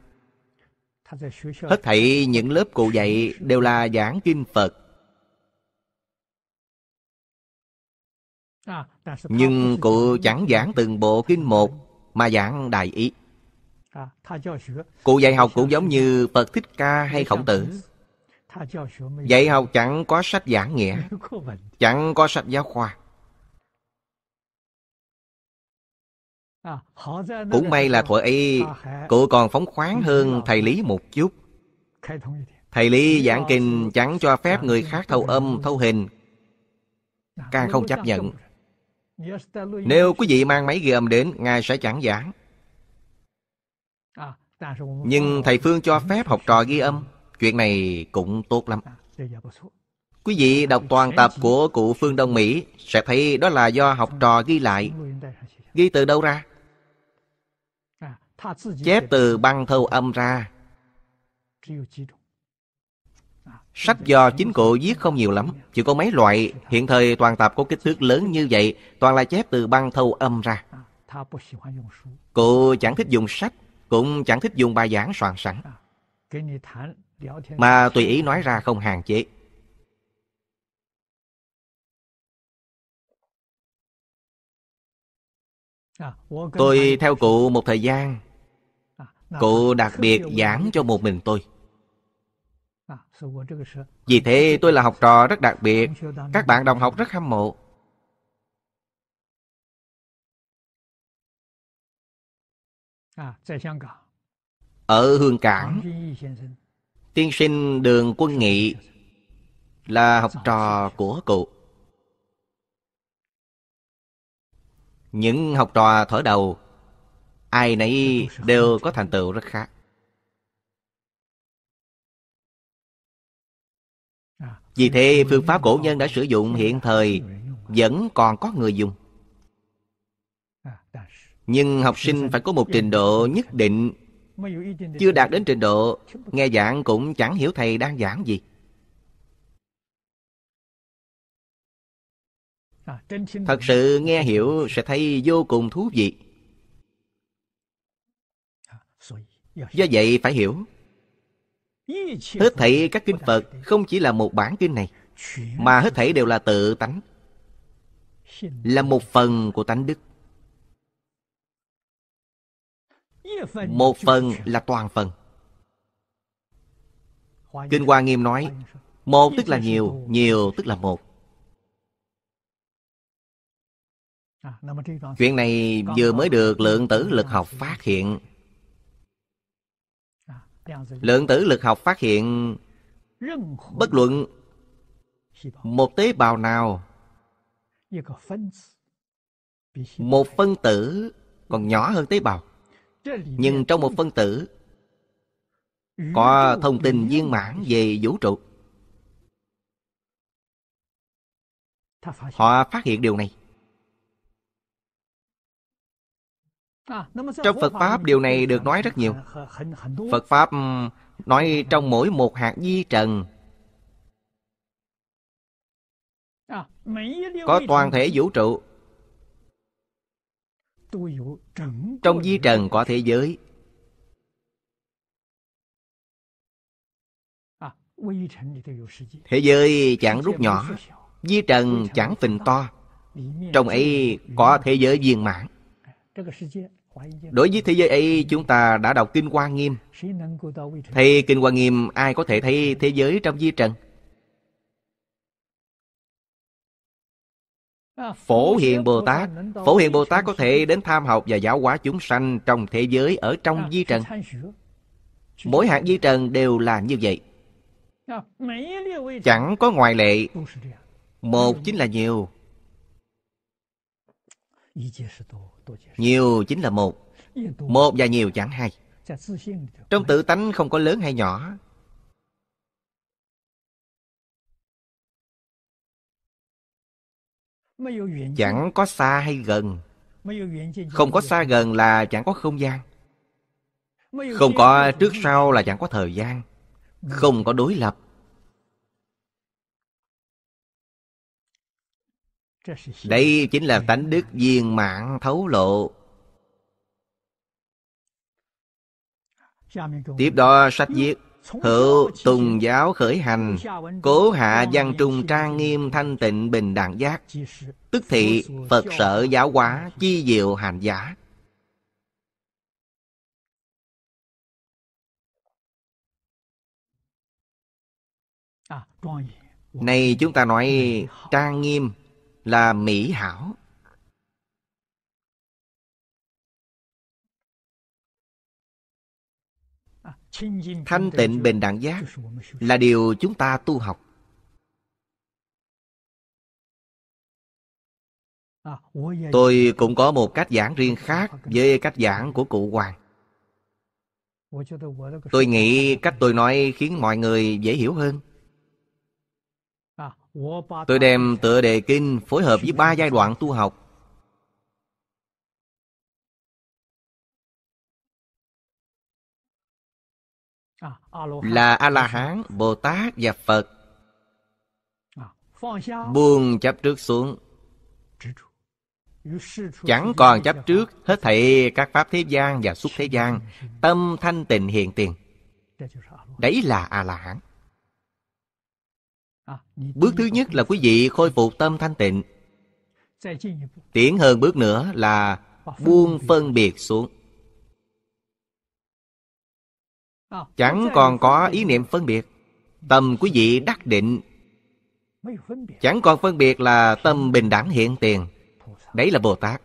Hết thảy những lớp cụ dạy Đều là giảng kinh Phật à, Nhưng cụ chẳng giảng từng bộ kinh một Mà giảng đại ý Cụ dạy học cũng giống như Phật Thích Ca hay Khổng Tử. Dạy học chẳng có sách giảng nghĩa, chẳng có sách giáo khoa. Cũng may là thuở ấy cụ còn phóng khoáng hơn thầy Lý một chút. Thầy Lý giảng kinh chẳng cho phép người khác thâu âm, thâu hình. Càng không chấp nhận. Nếu quý vị mang máy ghi âm đến, Ngài sẽ chẳng giảng. Nhưng thầy Phương cho phép học trò ghi âm Chuyện này cũng tốt lắm Quý vị đọc toàn tập của cụ Phương Đông Mỹ Sẽ thấy đó là do học trò ghi lại Ghi từ đâu ra? Chép từ băng thâu âm ra Sách do chính cụ viết không nhiều lắm Chỉ có mấy loại Hiện thời toàn tập có kích thước lớn như vậy Toàn là chép từ băng thâu âm ra Cụ chẳng thích dùng sách cũng chẳng thích dùng bài giảng soạn sẵn à, mà tùy ý nói ra không hạn chế à, tôi theo cụ một thời gian à, cụ đặc biệt giảng cho một mình tôi vì thế tôi là học trò rất đặc biệt các bạn đồng học rất hâm mộ ở hương cảng tiên sinh đường quân nghị là học trò của cụ những học trò thở đầu ai nấy đều có thành tựu rất khác à, vì thế phương pháp cổ nhân đã sử dụng hiện thời vẫn còn có người dùng nhưng học sinh phải có một trình độ nhất định chưa đạt đến trình độ nghe giảng cũng chẳng hiểu thầy đang giảng gì thật sự nghe hiểu sẽ thấy vô cùng thú vị do vậy phải hiểu hết thảy các kinh phật không chỉ là một bản kinh này mà hết thảy đều là tự tánh là một phần của tánh đức Một phần là toàn phần Kinh Hoa Nghiêm nói Một tức là nhiều, nhiều tức là một à, Chuyện này vừa mới được à, lượng tử lực học phát hiện Lượng tử lực học phát hiện Bất luận Một tế bào nào Một phân tử còn nhỏ hơn tế bào nhưng trong một phân tử có thông tin viên mãn về vũ trụ họ phát hiện điều này trong phật pháp điều này được nói rất nhiều phật pháp nói trong mỗi một hạt di trần có toàn thể vũ trụ trong di trần của thế giới à, Thế giới chẳng rút nhỏ Di trần chẳng phình to Trong ấy có thế giới viên mãn à, Đối với thế giới ấy chúng ta đã đọc Kinh Hoa Nghiêm Thì Kinh Hoa Nghiêm ai có thể thấy thế giới trong di trần Phổ Hiền Bồ Tát Phổ Hiền Bồ Tát có thể đến tham học và giáo hóa chúng sanh trong thế giới ở trong dạ, di trần. Mỗi hạng di trần đều là như vậy. Dạ, chẳng có ngoại lệ. Một ừ. chính là nhiều. Nhiều chính là một. Một và nhiều chẳng hai. Dạ, trong tự tánh không có lớn hay nhỏ chẳng có xa hay gần không có xa gần là chẳng có không gian không có trước sau là chẳng có thời gian không có đối lập đây chính là tánh đức viên mạng thấu lộ tiếp đó sách viết Hữu tùng giáo khởi hành Cố hạ văn trung trang nghiêm thanh tịnh bình đẳng giác Tức thị Phật sở giáo hóa chi diệu hành giả à, Này chúng ta nói trang nghiêm là mỹ hảo thanh tịnh bình đẳng giác là điều chúng ta tu học tôi cũng có một cách giảng riêng khác với cách giảng của cụ hoàng tôi nghĩ cách tôi nói khiến mọi người dễ hiểu hơn tôi đem tựa đề kinh phối hợp với ba giai đoạn tu học À, là a la hán bồ tát và phật à, buông chấp trước xuống chẳng còn chấp trước hết thảy các pháp thế gian và xuất thế gian tâm thanh tịnh hiện tiền đấy là a la hán à, bước thứ nhất là quý vị khôi phục tâm thanh tịnh tiến hơn bước nữa là buông phân biệt xuống Ờ, chẳng còn có ý niệm phân biệt tâm quý vị đắc định chẳng còn phân biệt là tâm bình đẳng hiện tiền đấy là bồ tát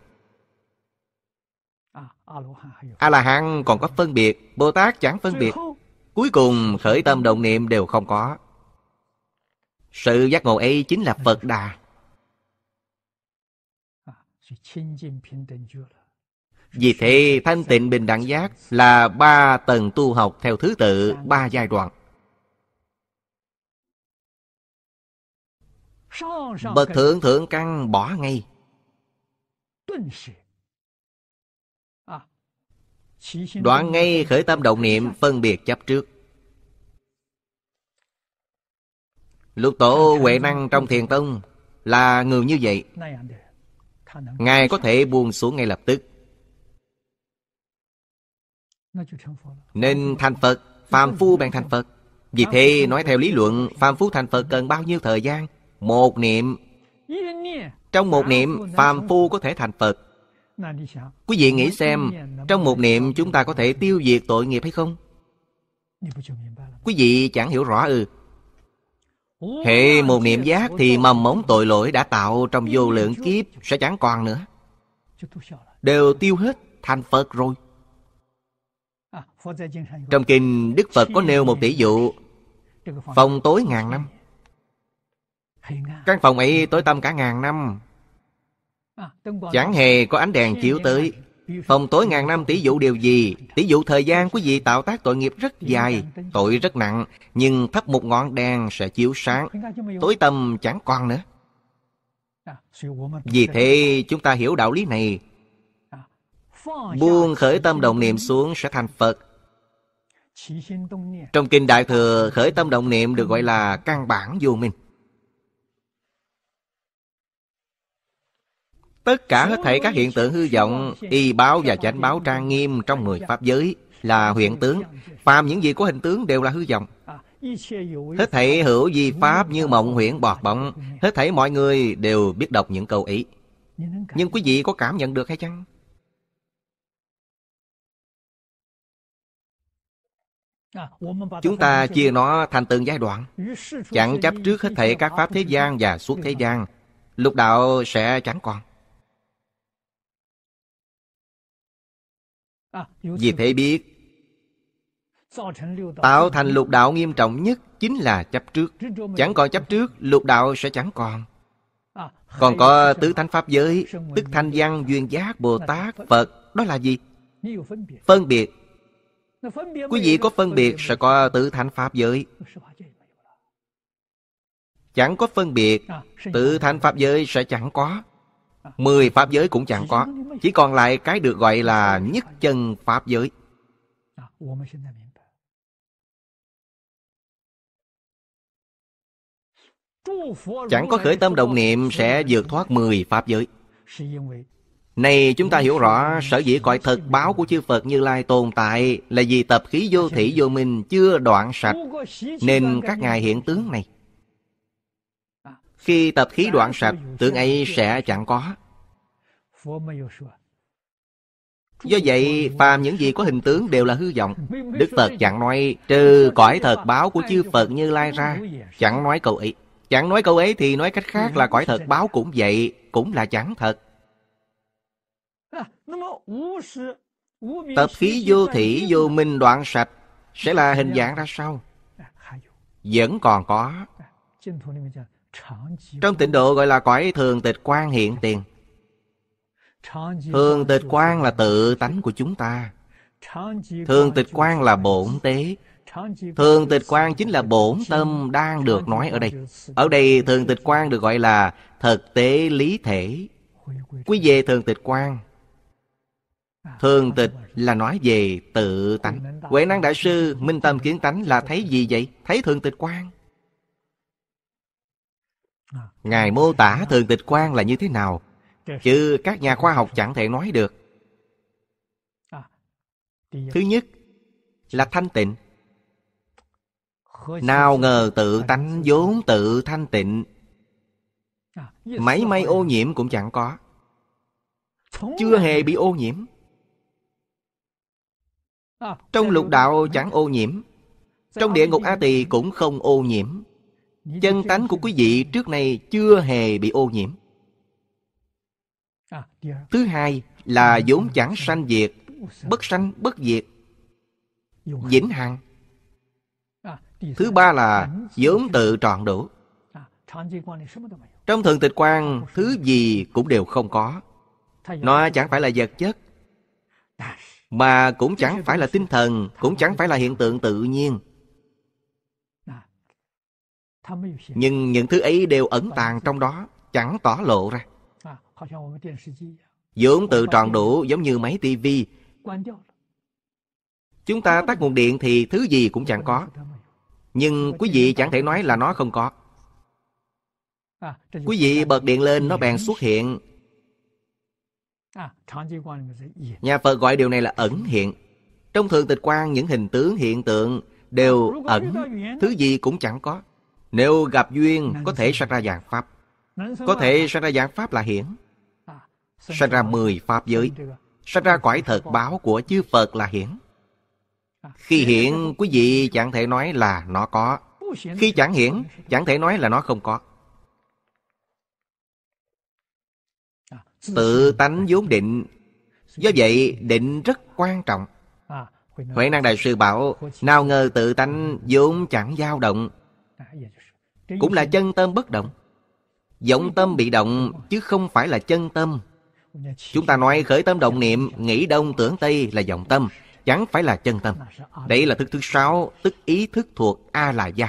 a la hán còn có phân biệt bồ tát chẳng phân biệt cuối cùng khởi tâm đồng niệm đều không có sự giác ngộ ấy chính là phật đà vì thế thanh tịnh bình đẳng giác là ba tầng tu học theo thứ tự ba giai đoạn. Bậc thượng thượng căn bỏ ngay Đoạn ngay khởi tâm động niệm phân biệt chấp trước Lục tổ Huệ Năng trong Thiền Tông là người như vậy Ngài có thể buông xuống ngay lập tức nên thành Phật Phàm phu bèn thành Phật Vì thế nói theo lý luận Phàm phu thành Phật cần bao nhiêu thời gian Một niệm Trong một niệm Phàm phu có thể thành Phật Quý vị nghĩ xem Trong một niệm chúng ta có thể tiêu diệt tội nghiệp hay không Quý vị chẳng hiểu rõ ừ Hệ một niệm giác thì mầm mống tội lỗi đã tạo trong vô lượng kiếp sẽ chẳng còn nữa. Đều tiêu hết thành Phật rồi. Trong kinh Đức Phật có nêu một tỷ dụ Phòng tối ngàn năm Căn phòng ấy tối tăm cả ngàn năm Chẳng hề có ánh đèn chiếu tới Phòng tối ngàn năm tỷ dụ điều gì Tỷ dụ thời gian quý vị tạo tác tội nghiệp rất dài Tội rất nặng Nhưng thắp một ngọn đèn sẽ chiếu sáng Tối tăm chẳng còn nữa Vì thế chúng ta hiểu đạo lý này Buông khởi tâm đồng niệm xuống sẽ thành Phật trong kinh Đại Thừa, khởi tâm động niệm được gọi là căn bản vô minh. Tất cả hết thảy các hiện tượng hư vọng, y báo và chánh báo trang nghiêm trong mười pháp giới là huyện tướng. Phàm những gì có hình tướng đều là hư vọng. Hết thảy hữu di pháp như mộng huyễn bọt bọng Hết thảy mọi người đều biết đọc những câu ý Nhưng quý vị có cảm nhận được hay chăng? Dạ, Chúng ta chia nó thành từng giai đoạn Chẳng chấp trước hết thể các pháp thế gian và suốt thế gian Lục đạo sẽ chẳng còn à, Vì thế biết Tạo thành lục đạo nghiêm trọng nhất chính là chấp trước Chẳng còn chấp trước, lục đạo sẽ chẳng còn à, Còn có tứ thánh pháp giới Tức thanh văn, duyên giác, Bồ Tát, Phật Đó là gì? Phân biệt Quý vị có phân biệt sẽ có tứ thánh Pháp giới Chẳng có phân biệt tứ thánh Pháp giới sẽ chẳng có Mười Pháp giới cũng chẳng có Chỉ còn lại cái được gọi là nhất chân Pháp giới Chẳng có khởi tâm động niệm sẽ vượt thoát mười Pháp giới này chúng ta hiểu rõ sở dĩ cõi thật báo của chư Phật Như Lai tồn tại là vì tập khí vô thị vô minh chưa đoạn sạch nên các ngài hiện tướng này. Khi tập khí đoạn sạch, tướng ấy sẽ chẳng có. Do vậy, phàm những gì có hình tướng đều là hư vọng. Đức Phật chẳng nói trừ cõi thật báo của chư Phật Như Lai ra, chẳng nói câu ấy. Chẳng nói câu ấy thì nói cách khác là cõi thật báo cũng vậy, cũng là chẳng thật. Tập khí vô thủy vô minh đoạn sạch Sẽ là hình dạ. dạng ra sao? À, Vẫn còn có à, Trong tịnh độ gọi là cõi thường tịch quan hiện tiền Thường tịch quan là tự tánh của chúng ta Thường tịch quan là bổn tế Thường tịch quan chính là bổn tâm đang được nói ở đây Ở đây thường tịch quan được gọi là thực tế lý thể Quý về thường tịch quan Thường tịch là nói về tự tánh Huệ năng đại sư minh tâm kiến tánh là thấy gì vậy? Thấy thường tịch quan Ngài mô tả thường tịch quan là như thế nào Chứ các nhà khoa học chẳng thể nói được Thứ nhất là thanh tịnh Nào ngờ tự tánh vốn tự thanh tịnh máy may ô nhiễm cũng chẳng có Chưa hề bị ô nhiễm Ờ, Trong lục đạo chẳng ô nhiễm Trong địa ngục A Tỳ cũng không ô nhiễm Chân tánh của quý vị trước này chưa hề bị ô nhiễm à, dạ. Thứ hai là dạ, dạ, vốn chẳng sanh diệt Bất sanh bất diệt Vĩnh hằng à, Thứ ba là vốn tự trọn đủ à, Trong thường tịch quan Thứ gì cũng đều không có Nó chẳng phải là vật chất mà cũng chẳng phải là tinh thần Cũng chẳng phải là hiện tượng tự nhiên Nhưng những thứ ấy đều ẩn tàng trong đó Chẳng tỏ lộ ra Dưỡng tự tròn đủ giống như máy tivi Chúng ta tắt nguồn điện thì thứ gì cũng chẳng có Nhưng quý vị chẳng thể nói là nó không có Quý vị bật điện lên nó bèn xuất hiện À, Nhà Phật gọi điều này là ẩn hiện. Trong thường Tịch quan những hình tướng hiện tượng đều ẩn, thứ gì cũng chẳng có. Nếu gặp duyên, có thể sanh ra dạng Pháp. Có thể sanh ra dạng Pháp là hiển. À, sanh ra mười Pháp giới. Sanh ra cõi thật báo của chư Phật là hiển. À, Khi hiện, quý vị chẳng thể nói là nó có. Khi chẳng hiển, chẳng thể nói là nó không có. Tự tánh vốn định Do vậy định rất quan trọng Huệ năng đại sư bảo Nào ngờ tự tánh vốn chẳng dao động Cũng là chân tâm bất động vọng tâm bị động chứ không phải là chân tâm Chúng ta nói khởi tâm động niệm Nghĩ đông tưởng tây là vọng tâm Chẳng phải là chân tâm Đấy là thức thứ sáu Tức ý thức thuộc A là gia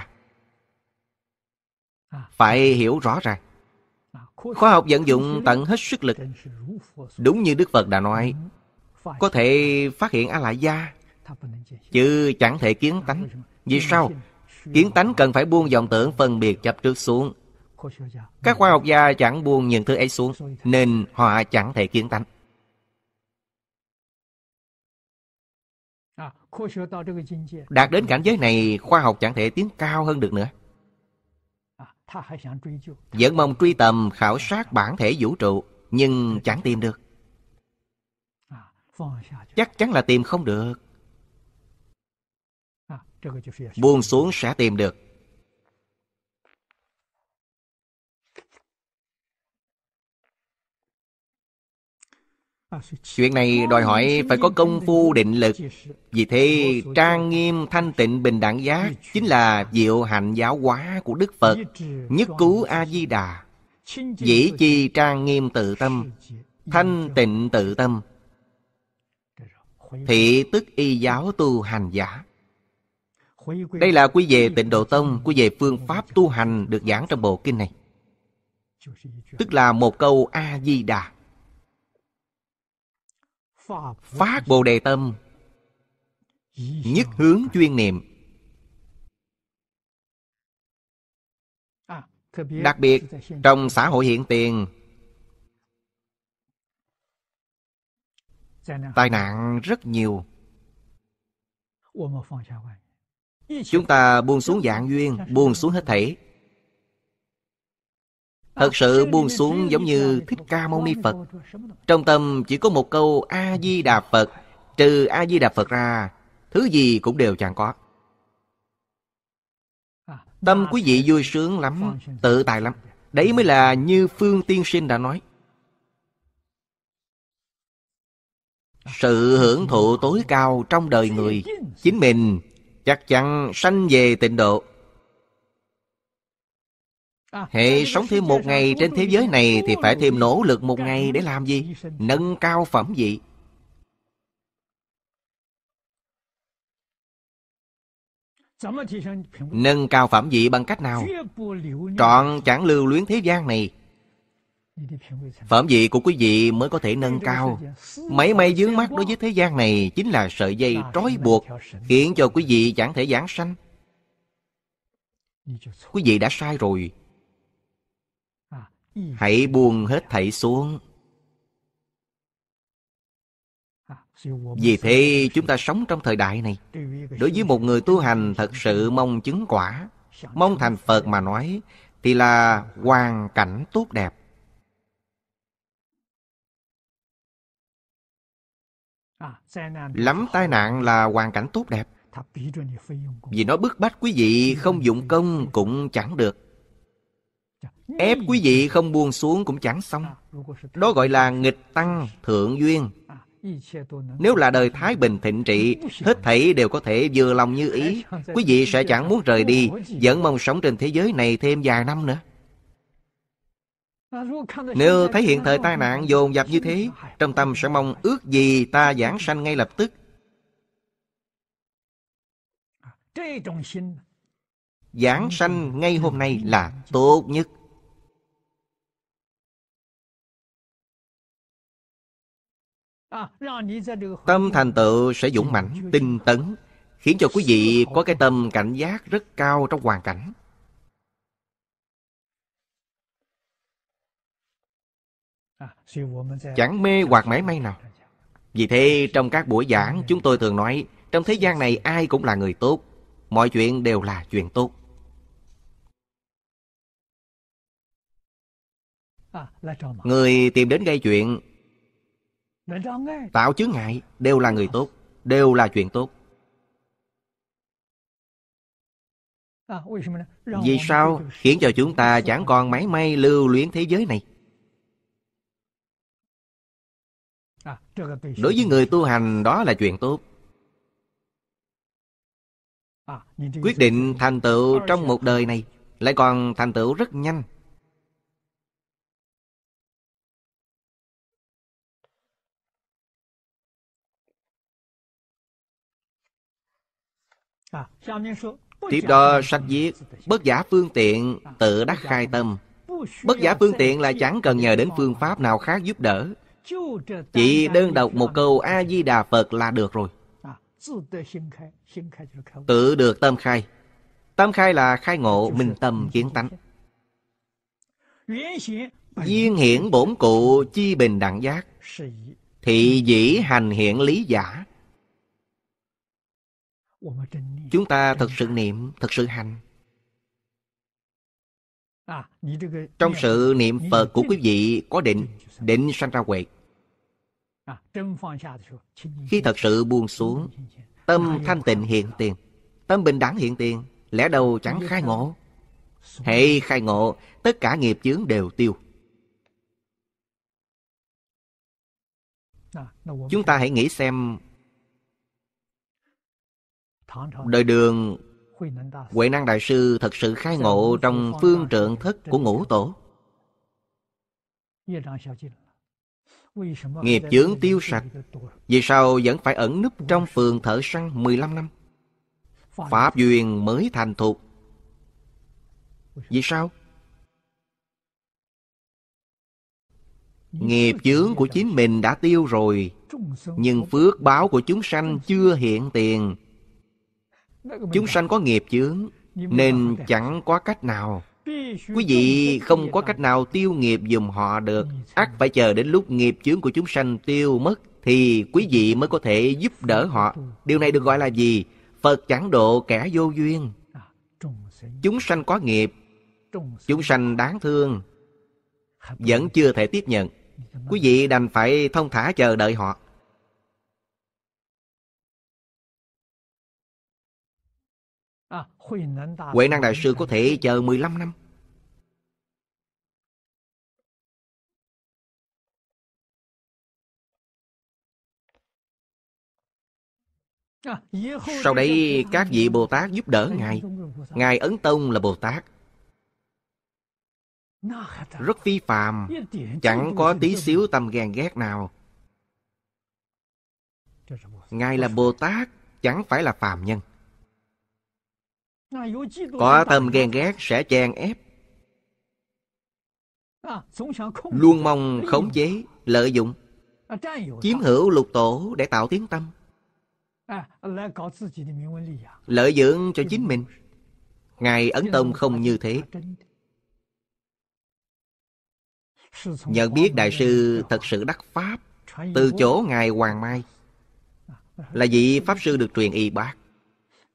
Phải hiểu rõ ràng Khoa học vận dụng tận hết sức lực Đúng như Đức Phật đã nói Có thể phát hiện A-lại gia Chứ chẳng thể kiến tánh Vì sao? Kiến tánh cần phải buông vọng tưởng phân biệt chấp trước xuống Các khoa học gia chẳng buông những thứ ấy xuống Nên họ chẳng thể kiến tánh Đạt đến cảnh giới này Khoa học chẳng thể tiến cao hơn được nữa vẫn mong truy tầm khảo sát bản thể vũ trụ Nhưng chẳng tìm được à, Chắc chắn là tìm không được à, Buông xuống sẽ tìm được Chuyện này đòi hỏi phải có công phu định lực Vì thế trang nghiêm thanh tịnh bình đẳng giác Chính là diệu hạnh giáo hóa của Đức Phật Nhất cứu A-di-đà Dĩ chi trang nghiêm tự tâm Thanh tịnh tự tâm Thị tức y giáo tu hành giả Đây là quy về tịnh độ tông Quy về phương pháp tu hành được giảng trong bộ kinh này Tức là một câu A-di-đà phát bồ đề tâm nhất hướng chuyên niệm đặc biệt trong xã hội hiện tiền tai nạn rất nhiều chúng ta buông xuống dạng duyên buông xuống hết thảy Thật sự buông xuống giống như Thích Ca Mâu Ni Phật Trong tâm chỉ có một câu A-di-đà Phật Trừ A-di-đà Phật ra Thứ gì cũng đều chẳng có Tâm quý vị vui sướng lắm Tự tài lắm Đấy mới là như Phương Tiên Sinh đã nói Sự hưởng thụ tối cao trong đời người Chính mình chắc chắn sanh về tịnh độ À, Hệ sống thêm một ngày trên thế giới này thì phải thêm nỗ lực một ngày để làm gì? Nâng cao phẩm vị. Nâng cao phẩm vị bằng cách nào? Trọn chẳng lưu luyến thế gian này. Phẩm vị của quý vị mới có thể nâng cao. Mấy may dướng mắt đối với thế gian này chính là sợi dây trói buộc, khiến cho quý vị chẳng thể giảng sanh. Quý vị đã sai rồi hãy buông hết thảy xuống vì thế chúng ta sống trong thời đại này đối với một người tu hành thật sự mong chứng quả mong thành phật mà nói thì là hoàn cảnh tốt đẹp lắm tai nạn là hoàn cảnh tốt đẹp vì nó bức bách quý vị không dụng công cũng chẳng được ép quý vị không buông xuống cũng chẳng xong à, đó gọi là nghịch tăng thượng duyên à, nếu là đời thái bình thịnh trị hết thảy đều có thể vừa lòng như ý quý vị sẽ chẳng muốn rời đi vẫn mong sống trên thế giới này thêm vài năm nữa à, nếu thấy hiện thời tai nạn dồn dập như thế trong tâm sẽ mong ước gì ta giảng sanh ngay lập tức giảng sanh ngay hôm nay là tốt nhất [laughs] Tâm thành tựu sẽ dũng mãnh, tinh tấn, khiến cho quý vị có cái tâm cảnh giác rất cao trong hoàn cảnh. Chẳng mê hoặc mãi may nào. Vì thế trong các buổi giảng chúng tôi thường nói trong thế gian này ai cũng là người tốt, mọi chuyện đều là chuyện tốt. Người tìm đến gây chuyện Tạo chướng ngại đều là người tốt, đều là chuyện tốt. À, Vì sao khiến cho chúng ta chẳng còn máy may lưu luyến thế giới này? À, Đối với người tu hành đó là chuyện tốt. À, Quyết định thành tựu trong một đời này lại còn thành tựu rất nhanh. À, Tiếp đó sách viết Bất giả phương tiện à, tự đắc khai tâm Bất giả phương tiện là chẳng cần nhờ đến phương pháp nào khác giúp đỡ Chỉ đơn độc một câu A-di-đà Phật là được rồi à, Tự được tâm khai Tâm khai là khai ngộ minh tâm kiến tánh Duyên hiển bổn cụ chi bình đẳng giác Thị dĩ hành hiện lý giả chúng ta thật sự niệm thật sự hành à, trong sự niệm phật của quý vị có định định sanh ra huệ à, khi thật sự buông xuống tâm thanh tịnh hiện tiền tâm bình đẳng hiện tiền lẽ đầu chẳng khai ngộ hệ khai ngộ tất cả nghiệp chướng đều tiêu à, chúng ta hãy nghĩ xem đời đường huệ năng đại sư thật sự khai ngộ trong phương trượng thức của ngũ tổ nghiệp chướng tiêu sạch vì sao vẫn phải ẩn núp trong phường thợ săn 15 năm pháp duyên mới thành thục vì sao nghiệp chướng của chính mình đã tiêu rồi nhưng phước báo của chúng sanh chưa hiện tiền Chúng sanh có nghiệp chướng Nên chẳng có cách nào Quý vị không có cách nào tiêu nghiệp dùm họ được ắt phải chờ đến lúc nghiệp chướng của chúng sanh tiêu mất Thì quý vị mới có thể giúp đỡ họ Điều này được gọi là gì? Phật chẳng độ kẻ vô duyên à, Chúng sanh có nghiệp Chúng sanh đáng thương Vẫn chưa thể tiếp nhận Quý vị đành phải thông thả chờ đợi họ Huệ năng đại sư có thể chờ 15 năm. À, Sau đây các vị Bồ Tát giúp đỡ Ngài. Ngài Ấn Tông là Bồ Tát. Rất phi phàm, chẳng có tí xíu tâm ghen ghét nào. Ngài là Bồ Tát, chẳng phải là phàm nhân có tâm ghen ghét sẽ chèn ép à, luôn mong khống chế lợi dụng à, chiếm hữu lục tổ để tạo tiếng tâm à, lợi dưỡng cho chính mình ngài ấn tông không như thế nhận biết đại sư thật sự đắc pháp từ chỗ ngài hoàng mai là vị pháp sư được truyền y bác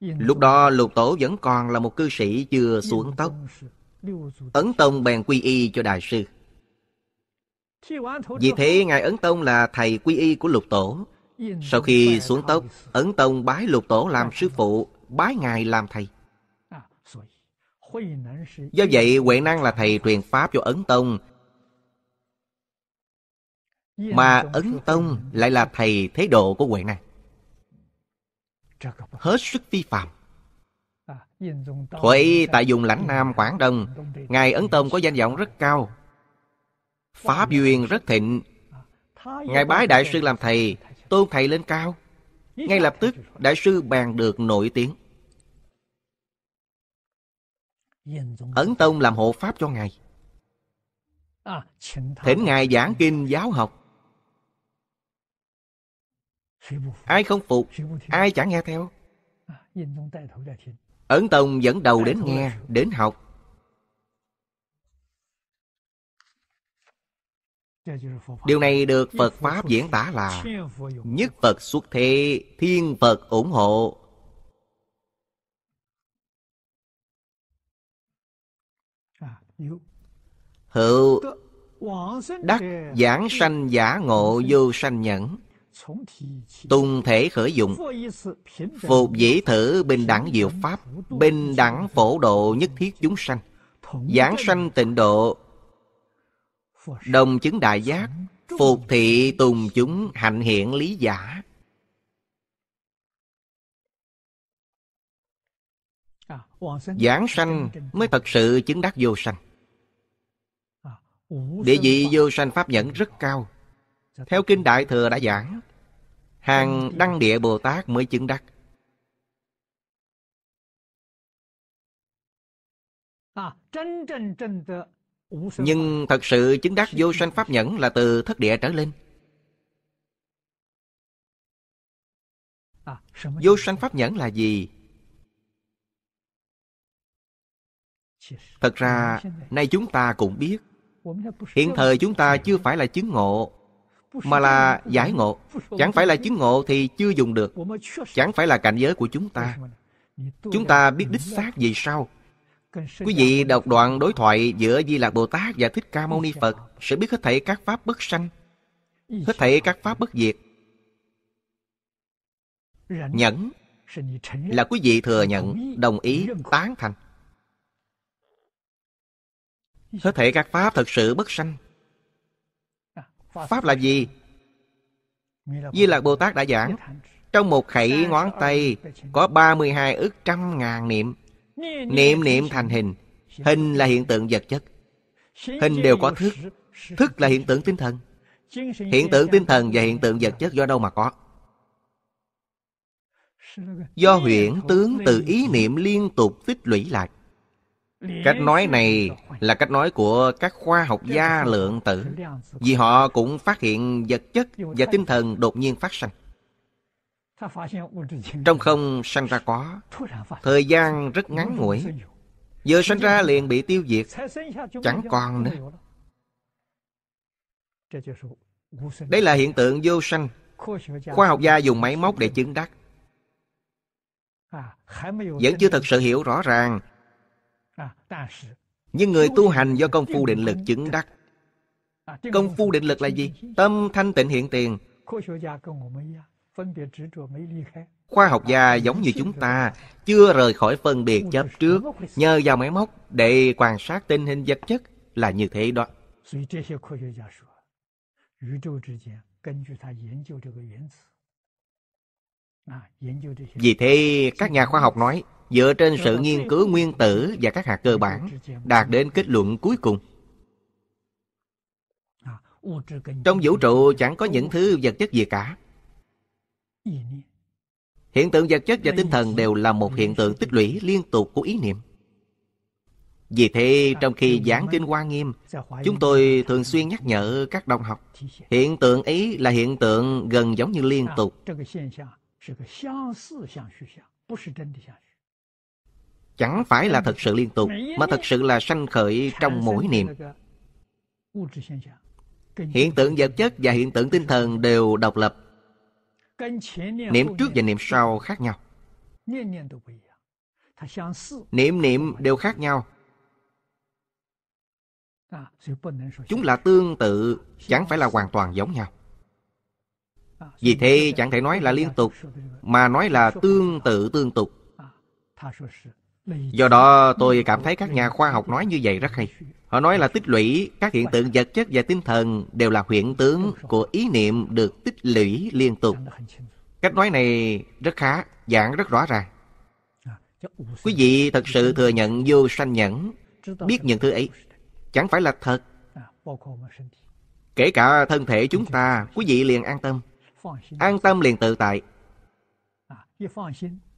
Lúc đó lục tổ vẫn còn là một cư sĩ chưa xuống tóc. Ấn Tông bèn quy y cho Đại sư. Vì thế Ngài Ấn Tông là thầy quy y của lục tổ. Sau khi xuống tóc, Ấn Tông bái lục tổ làm sư phụ, bái Ngài làm thầy. À, Do vậy, Huệ Năng là thầy truyền pháp cho Ấn Tông, mà Ấn Tông lại là thầy thế độ của Huệ Năng hết sức vi phạm à, Thuế tại vùng lãnh Nam Quảng Đông Ngài Ấn Tông có danh vọng rất cao à, Pháp duyên rất thịnh à, Ngài bái Đại sư làm thầy Tôn thầy lên cao Ngay lập tức Đại sư bàn được nổi tiếng Ấn Tông làm hộ Pháp cho Ngài Thỉnh Ngài giảng kinh giáo học ai không phục ai chẳng nghe theo ấn tông dẫn đầu đến nghe đến học điều này được phật pháp diễn tả là nhất phật xuất thế thiên phật ủng hộ hữu đắc giảng sanh giả ngộ vô sanh nhẫn Tùng thể khởi dụng Phục dĩ thử bình đẳng diệu pháp Bình đẳng phổ độ nhất thiết chúng sanh Giảng sanh tịnh độ Đồng chứng đại giác Phục thị tùng chúng hạnh hiện lý giả Giảng sanh mới thật sự chứng đắc vô sanh Địa vị vô sanh pháp nhẫn rất cao theo Kinh Đại Thừa đã giảng Hàng đăng địa Bồ Tát mới chứng đắc à, Nhưng thật sự chứng đắc vô sanh pháp nhẫn là từ thất địa trở lên à, Vô sanh pháp nhẫn là gì? Thật ra, nay chúng ta cũng biết Hiện thời chúng ta chưa phải là chứng ngộ mà là giải ngộ chẳng phải là chứng ngộ thì chưa dùng được chẳng phải là cảnh giới của chúng ta chúng ta biết đích xác vì sao quý vị đọc đoạn đối thoại giữa di lạc bồ tát và thích ca mâu ni phật sẽ biết hết thảy các pháp bất sanh hết thảy các pháp bất diệt nhẫn là quý vị thừa nhận đồng ý tán thành hết thảy các pháp thật sự bất sanh Pháp là gì? Di Lạc Bồ Tát đã giảng Trong một khẩy ngón tay Có 32 ức trăm ngàn niệm Niệm niệm thành hình Hình là hiện tượng vật chất Hình đều có thức Thức là hiện tượng tinh thần Hiện tượng tinh thần và hiện tượng vật chất do đâu mà có Do huyễn tướng từ ý niệm liên tục tích lũy lại cách nói này là cách nói của các khoa học gia lượng tử vì họ cũng phát hiện vật chất và tinh thần đột nhiên phát sinh trong không sanh ra có thời gian rất ngắn ngủi vừa sanh ra liền bị tiêu diệt chẳng còn nữa đây là hiện tượng vô sanh khoa học gia dùng máy móc để chứng đắc vẫn chưa thực sự hiểu rõ ràng nhưng người tu hành do công phu định lực chứng đắc. Công phu định lực là gì? Tâm thanh tịnh hiện tiền. Khoa học gia giống như chúng ta chưa rời khỏi phân biệt chấp trước nhờ vào máy móc để quan sát tình hình vật chất là như thế đó. Vì À, Vì thế, các nhà khoa học nói, dựa trên sự nghiên cứu nguyên tử và các hạt cơ bản, đạt đến kết luận cuối cùng. Trong vũ trụ chẳng có những thứ vật chất gì cả. Hiện tượng vật chất và tinh thần đều là một hiện tượng tích lũy liên tục của ý niệm. Vì thế, trong khi giảng kinh Hoa Nghiêm, chúng tôi thường xuyên nhắc nhở các đồng học, hiện tượng ý là hiện tượng gần giống như liên tục chẳng phải là thật sự liên tục, mà thật sự là sanh khởi trong mỗi niệm. Hiện tượng vật chất và hiện tượng tinh thần đều độc lập. Niệm trước và niệm sau khác nhau. Niệm niệm đều khác nhau. Chúng là tương tự, chẳng phải là hoàn toàn giống nhau. Vì thế chẳng thể nói là liên tục Mà nói là tương tự tương tục Do đó tôi cảm thấy các nhà khoa học nói như vậy rất hay Họ nói là tích lũy các hiện tượng vật chất và tinh thần Đều là huyện tướng của ý niệm được tích lũy liên tục Cách nói này rất khá, giảng rất rõ ràng Quý vị thật sự thừa nhận vô sanh nhẫn Biết những thứ ấy Chẳng phải là thật Kể cả thân thể chúng ta Quý vị liền an tâm An tâm liền tự tại à,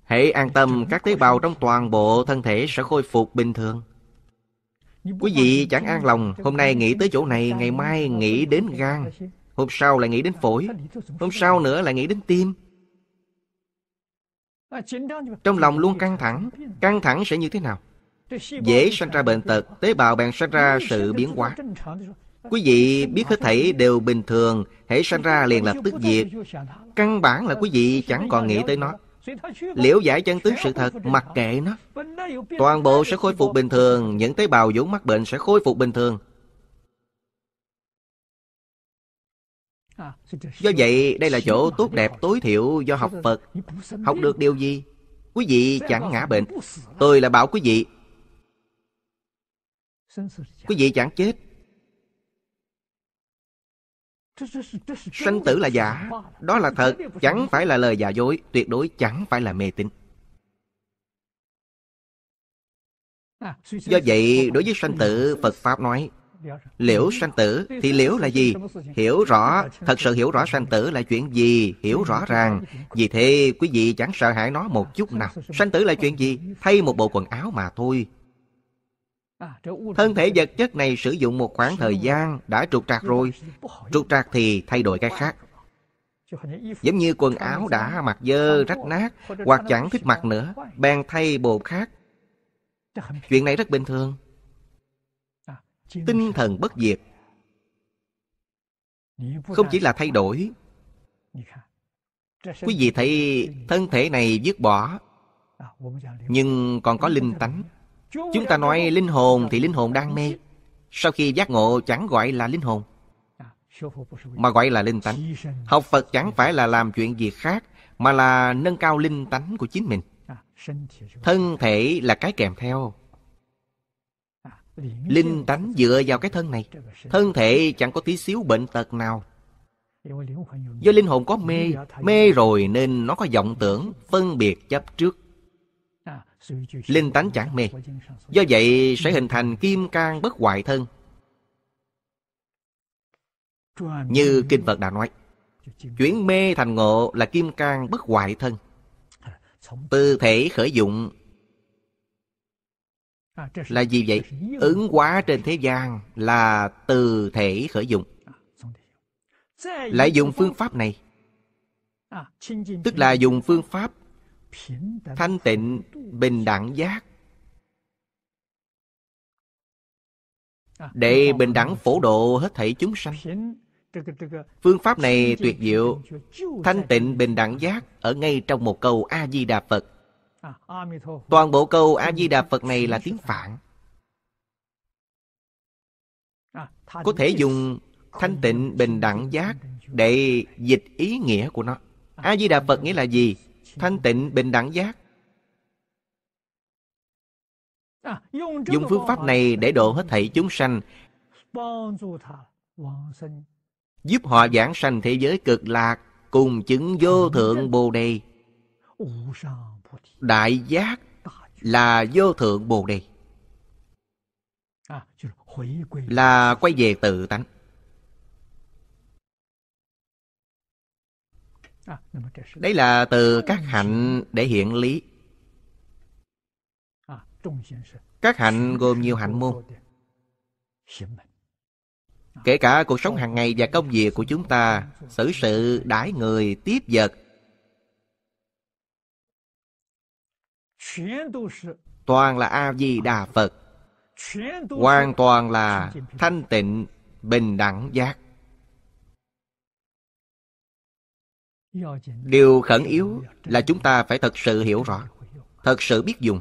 Hãy an tâm các tế bào trong toàn bộ thân thể sẽ khôi phục bình thường Quý vị chẳng an lòng Hôm nay nghĩ tới chỗ này Ngày mai nghĩ đến gan Hôm sau lại nghĩ đến phổi Hôm sau nữa lại nghĩ đến tim à, Trong lòng luôn căng thẳng Căng thẳng sẽ như thế nào Dễ sanh ra bệnh tật Tế bào bèn sanh ra sự biến hóa Quý vị biết hết thảy đều bình thường, hãy sanh ra liền lập tức diệt. Căn bản là quý vị chẳng còn nghĩ tới nó. Liễu giải chân tướng sự thật, mặc kệ nó. Toàn bộ sẽ khôi phục bình thường, những tế bào vốn mắc bệnh sẽ khôi phục bình thường. Do vậy, đây là chỗ tốt đẹp tối thiểu do học Phật. Học được điều gì? Quý vị chẳng ngã bệnh. Tôi là bảo quý vị. Quý vị chẳng chết. Sanh tử là giả Đó là thật Chẳng phải là lời giả dối Tuyệt đối chẳng phải là mê tín Do vậy đối với sanh tử Phật Pháp nói Liễu sanh tử thì liễu là gì? Hiểu rõ, thật sự hiểu rõ sanh tử là chuyện gì, hiểu rõ ràng. Vì thế quý vị chẳng sợ hãi nó một chút nào. Sanh tử là chuyện gì? Thay một bộ quần áo mà thôi. À, thân thể vật chất này sử dụng một khoảng thời gian đã trục trạc rồi. Trục trạc thì thay đổi cái khác. Giống như quần áo đã mặc dơ, rách nát, hoặc chẳng thích mặc nữa, bèn thay bộ khác. Chuyện này rất bình thường. À, Tinh thần bất diệt. Không chỉ là thay đổi. Quý vị thấy thân thể này dứt bỏ, à, nhưng còn có linh tánh Chúng ta nói linh hồn thì linh hồn đang mê Sau khi giác ngộ chẳng gọi là linh hồn à, Mà gọi là linh tánh Học Phật chẳng phải là làm chuyện gì khác Mà là nâng cao linh tánh của chính mình à, Thân thể là cái kèm theo à, Linh tánh dựa vào cái thân này Thân thể chẳng có tí xíu bệnh tật nào Do linh hồn có mê Mê rồi nên nó có vọng tưởng Phân biệt chấp trước Linh tánh chẳng mê Do vậy sẽ hình thành kim cang bất hoại thân Như Kinh Phật đã nói Chuyển mê thành ngộ là kim cang bất hoại thân Từ thể khởi dụng Là gì vậy? Ứng hóa trên thế gian là từ thể khởi dụng Lại dùng phương pháp này Tức là dùng phương pháp thanh tịnh bình đẳng giác à, để bình đẳng phổ độ hết thảy chúng sanh phương pháp này tuyệt diệu thanh tịnh bình đẳng giác ở ngay trong một câu a di đà phật à, toàn bộ câu a di đà phật này là tiếng phạn à, có thể dùng thanh tịnh bình đẳng giác để dịch ý nghĩa của nó a di đà phật nghĩa là gì thanh tịnh bình đẳng giác dùng phương pháp này để độ hết thảy chúng sanh giúp họ giảng sanh thế giới cực lạc cùng chứng vô thượng bồ đề đại giác là vô thượng bồ đề là quay về tự tánh À, Đấy là từ các hạnh để hiện lý. À, các hạnh gồm nhiều hạnh môn. À. Kể cả cuộc sống hàng ngày và công việc của chúng ta, xử sự, đãi người, tiếp vật. Toàn là A-di-đà Phật. Hoàn toàn là thanh tịnh, bình đẳng giác. điều khẩn yếu là chúng ta phải thật sự hiểu rõ thật sự biết dùng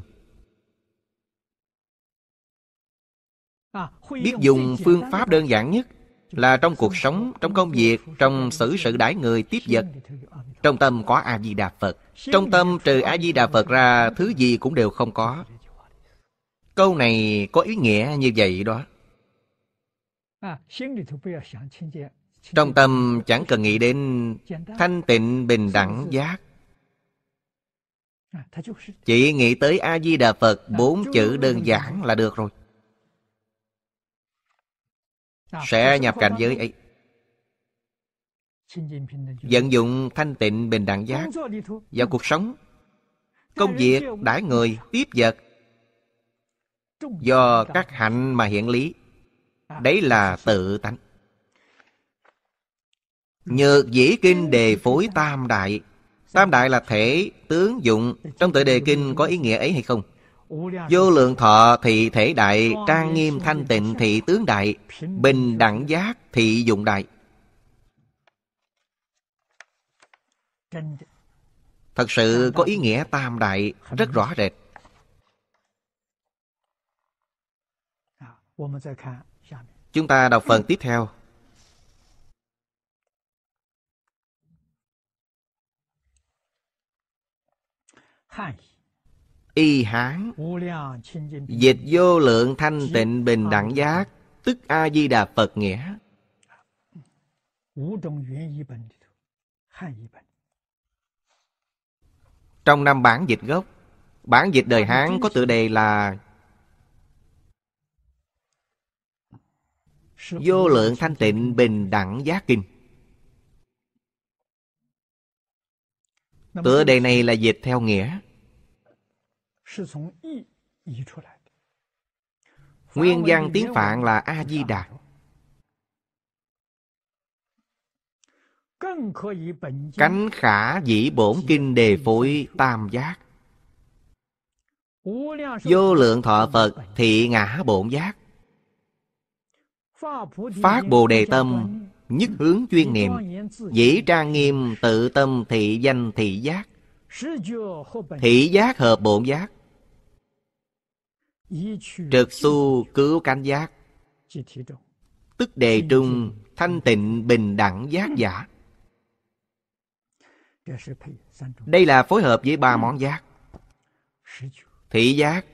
à, biết dùng phương pháp đơn giản nhất là trong cuộc sống trong công việc trong xử sự đãi người tiếp vật trong tâm có a di đà phật trong tâm trừ a di đà phật ra thứ gì cũng đều không có câu này có ý nghĩa như vậy đó à, trong tâm chẳng cần nghĩ đến thanh tịnh bình đẳng giác. Chỉ nghĩ tới A-di-đà Phật bốn chữ đơn giản là được rồi. Sẽ nhập cảnh giới ấy. Vận dụng thanh tịnh bình đẳng giác vào cuộc sống, công việc, đãi người, tiếp vật do các hạnh mà hiện lý. Đấy là tự tánh. Nhược dĩ kinh đề phối tam đại Tam đại là thể, tướng, dụng Trong tự đề kinh có ý nghĩa ấy hay không? Vô lượng thọ thị thể đại Trang nghiêm thanh tịnh thị tướng đại Bình đẳng giác thị dụng đại Thật sự có ý nghĩa tam đại Rất rõ rệt Chúng ta đọc phần tiếp theo Y Hán Dịch vô lượng thanh tịnh bình đẳng giác Tức A-di-đà Phật nghĩa Trong năm bản dịch gốc Bản dịch đời Hán có tựa đề là Vô lượng thanh tịnh bình đẳng giác kinh Tựa đề này là dịch theo nghĩa. Nguyên văn tiếng Phạn là A-di-đà. Cánh khả dĩ bổn kinh đề phối tam giác. Vô lượng thọ Phật thị ngã bổn giác. Phát Bồ Đề Tâm nhất hướng chuyên niệm dĩ trang nghiêm tự tâm thị danh thị giác thị giác hợp bổn giác trực xu cứu cánh giác tức đề trung thanh tịnh bình đẳng giác giả đây là phối hợp với ba món giác thị giác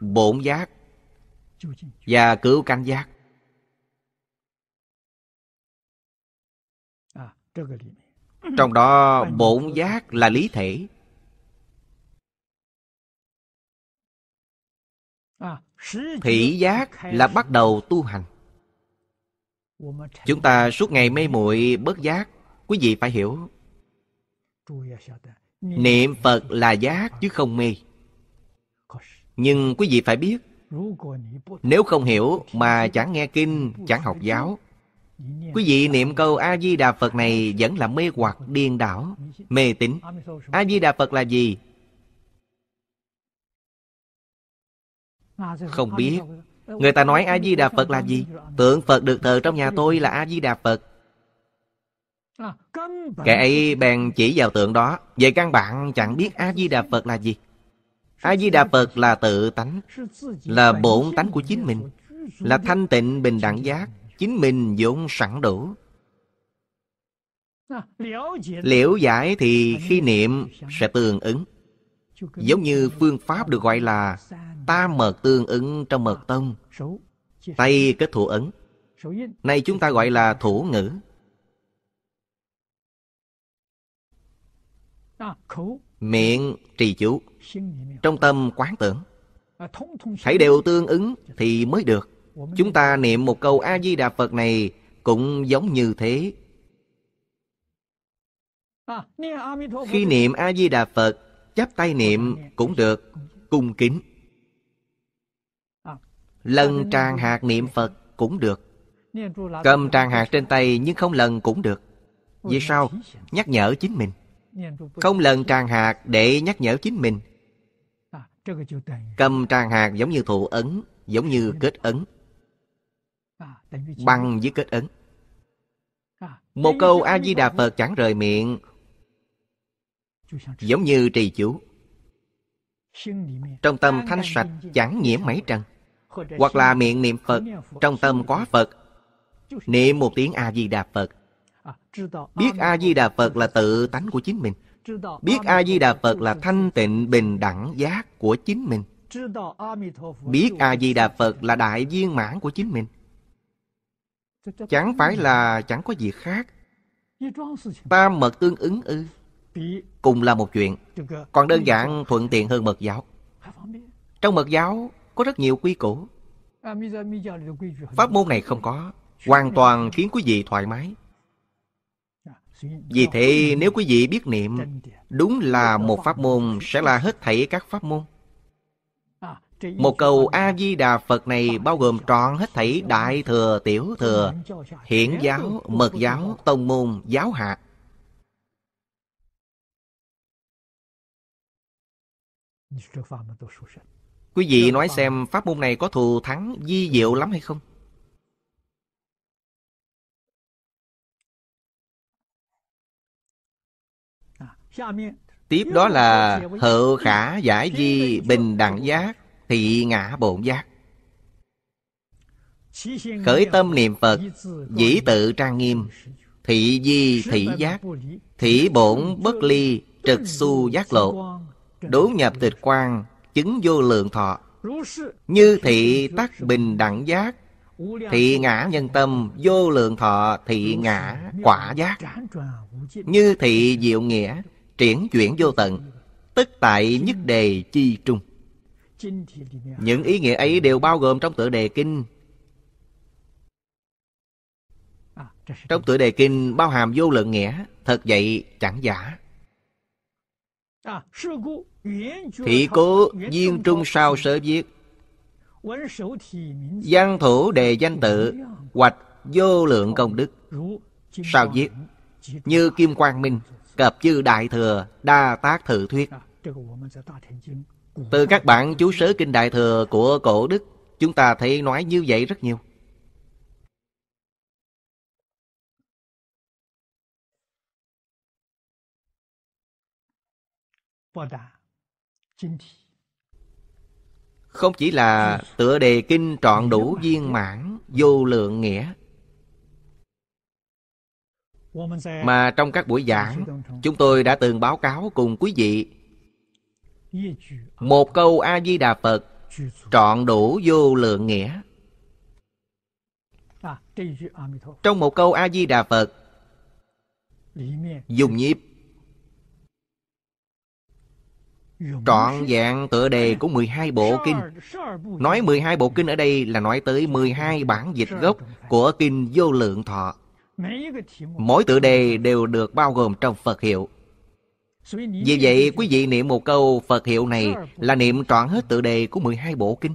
bổn giác và cứu cánh giác trong đó bổn giác là lý thể à, thị giác là bắt đầu tu hành chúng ta suốt ngày mê muội bất giác quý vị phải hiểu niệm phật là giác chứ không mê nhưng quý vị phải biết nếu không hiểu mà chẳng nghe kinh chẳng học giáo Quý vị niệm câu A-di-đà Phật này vẫn là mê hoặc điên đảo, mê tín. A-di-đà Phật là gì? Không biết. Người ta nói A-di-đà Phật là gì? Tượng Phật được thờ trong nhà tôi là A-di-đà Phật. Kẻ ấy bèn chỉ vào tượng đó. Về căn bản chẳng biết A-di-đà Phật là gì. A-di-đà Phật là tự tánh, là bổn tánh của chính mình, là thanh tịnh bình đẳng giác, chính mình vốn sẵn đủ à, liễu giải thì khi niệm sẽ tương ứng giống như phương pháp được gọi là ta mật tương ứng trong mật tông tay kết thủ ấn nay chúng ta gọi là thủ ngữ à, miệng trì chú trong tâm quán tưởng à, hãy đều tương ứng thì mới được Chúng ta niệm một câu A-di-đà Phật này cũng giống như thế. Khi niệm A-di-đà Phật, chắp tay niệm cũng được, cung kính. Lần tràng hạt niệm Phật cũng được. Cầm tràng hạt trên tay nhưng không lần cũng được. Vì sao? Nhắc nhở chính mình. Không lần tràng hạt để nhắc nhở chính mình. Cầm tràng hạt giống như thủ ấn, giống như kết ấn bằng với kết ấn một câu a di đà phật chẳng rời miệng giống như trì chú trong tâm thanh sạch chẳng nhiễm mấy trần hoặc là miệng niệm phật trong tâm có phật niệm một tiếng a di đà phật à, biết a di đà phật là tự tánh của chính mình biết a di đà phật là thanh tịnh bình đẳng giác của chính mình biết a di đà phật là đại viên mãn của chính mình Chẳng phải là chẳng có gì khác Tam mật tương ứng ư Cùng là một chuyện Còn đơn giản thuận tiện hơn mật giáo Trong mật giáo có rất nhiều quy củ Pháp môn này không có Hoàn toàn khiến quý vị thoải mái Vì thế nếu quý vị biết niệm Đúng là một pháp môn sẽ là hết thảy các pháp môn một cầu A-di-đà Phật này bao gồm trọn hết thảy Đại Thừa, Tiểu Thừa, Hiển Giáo, Mật Giáo, Tông Môn, Giáo Hạ. Quý vị nói xem pháp môn này có thù thắng di diệu lắm hay không? Tiếp đó là hữu khả giải di bình đẳng giác thị ngã bổn giác khởi tâm niệm phật dĩ tự trang nghiêm thị di thị giác thị bổn bất ly trực su giác lộ đố nhập tịch quan chứng vô lượng thọ như thị tắc bình đẳng giác thị ngã nhân tâm vô lượng thọ thị ngã quả giác như thị diệu nghĩa triển chuyển vô tận tức tại nhất đề chi trung những ý nghĩa ấy đều bao gồm trong tựa đề kinh. À, trong tựa đề kinh bao hàm vô lượng nghĩa, thật vậy chẳng giả. À, Thị cố viên trung sao sớ viết Văn thủ đề danh tự Hoạch vô lượng công đức Sao viết Như Kim Quang Minh Cập chư Đại Thừa Đa Tác thử Thuyết à, từ các bạn chú sớ kinh đại thừa của cổ đức Chúng ta thấy nói như vậy rất nhiều Không chỉ là tựa đề kinh trọn đủ viên mãn Vô lượng nghĩa Mà trong các buổi giảng Chúng tôi đã từng báo cáo cùng quý vị một câu A-di-đà Phật trọn đủ vô lượng nghĩa. Trong một câu A-di-đà Phật dùng nhịp trọn dạng tựa đề của 12 bộ kinh. Nói 12 bộ kinh ở đây là nói tới 12 bản dịch gốc của kinh Vô Lượng Thọ. Mỗi tựa đề đều được bao gồm trong Phật hiệu. Vì vậy quý vị niệm một câu Phật hiệu này Là niệm trọn hết tự đề của 12 bộ kinh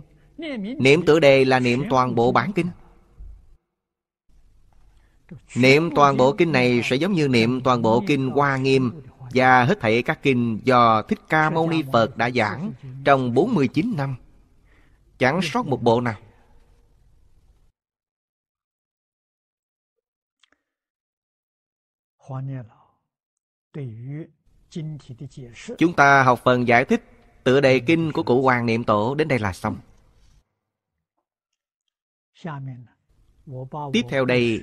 Niệm tự đề là niệm toàn bộ bản kinh Niệm toàn bộ kinh này sẽ giống như niệm toàn bộ kinh Hoa Nghiêm và hết thảy các kinh do Thích Ca Mâu Ni Phật đã giảng trong 49 năm. Chẳng sót một bộ nào. Chúng ta học phần giải thích tựa đề kinh của cụ Hoàng Niệm Tổ đến đây là xong. Tiếp theo đây,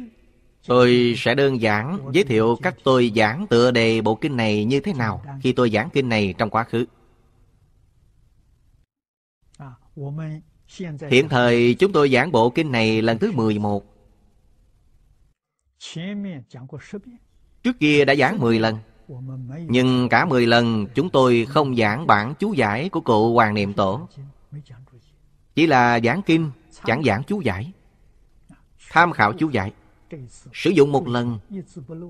tôi sẽ đơn giản giới thiệu cách tôi giảng tựa đề bộ kinh này như thế nào khi tôi giảng kinh này trong quá khứ. À, hiện thời chúng tôi giảng bộ kinh này lần thứ 11. Trước kia đã giảng 10 lần. Nhưng cả 10 lần chúng tôi không giảng bản chú giải của cụ Hoàng Niệm Tổ Chỉ là giảng kinh, chẳng giảng chú giải Tham khảo chú giải Sử dụng một lần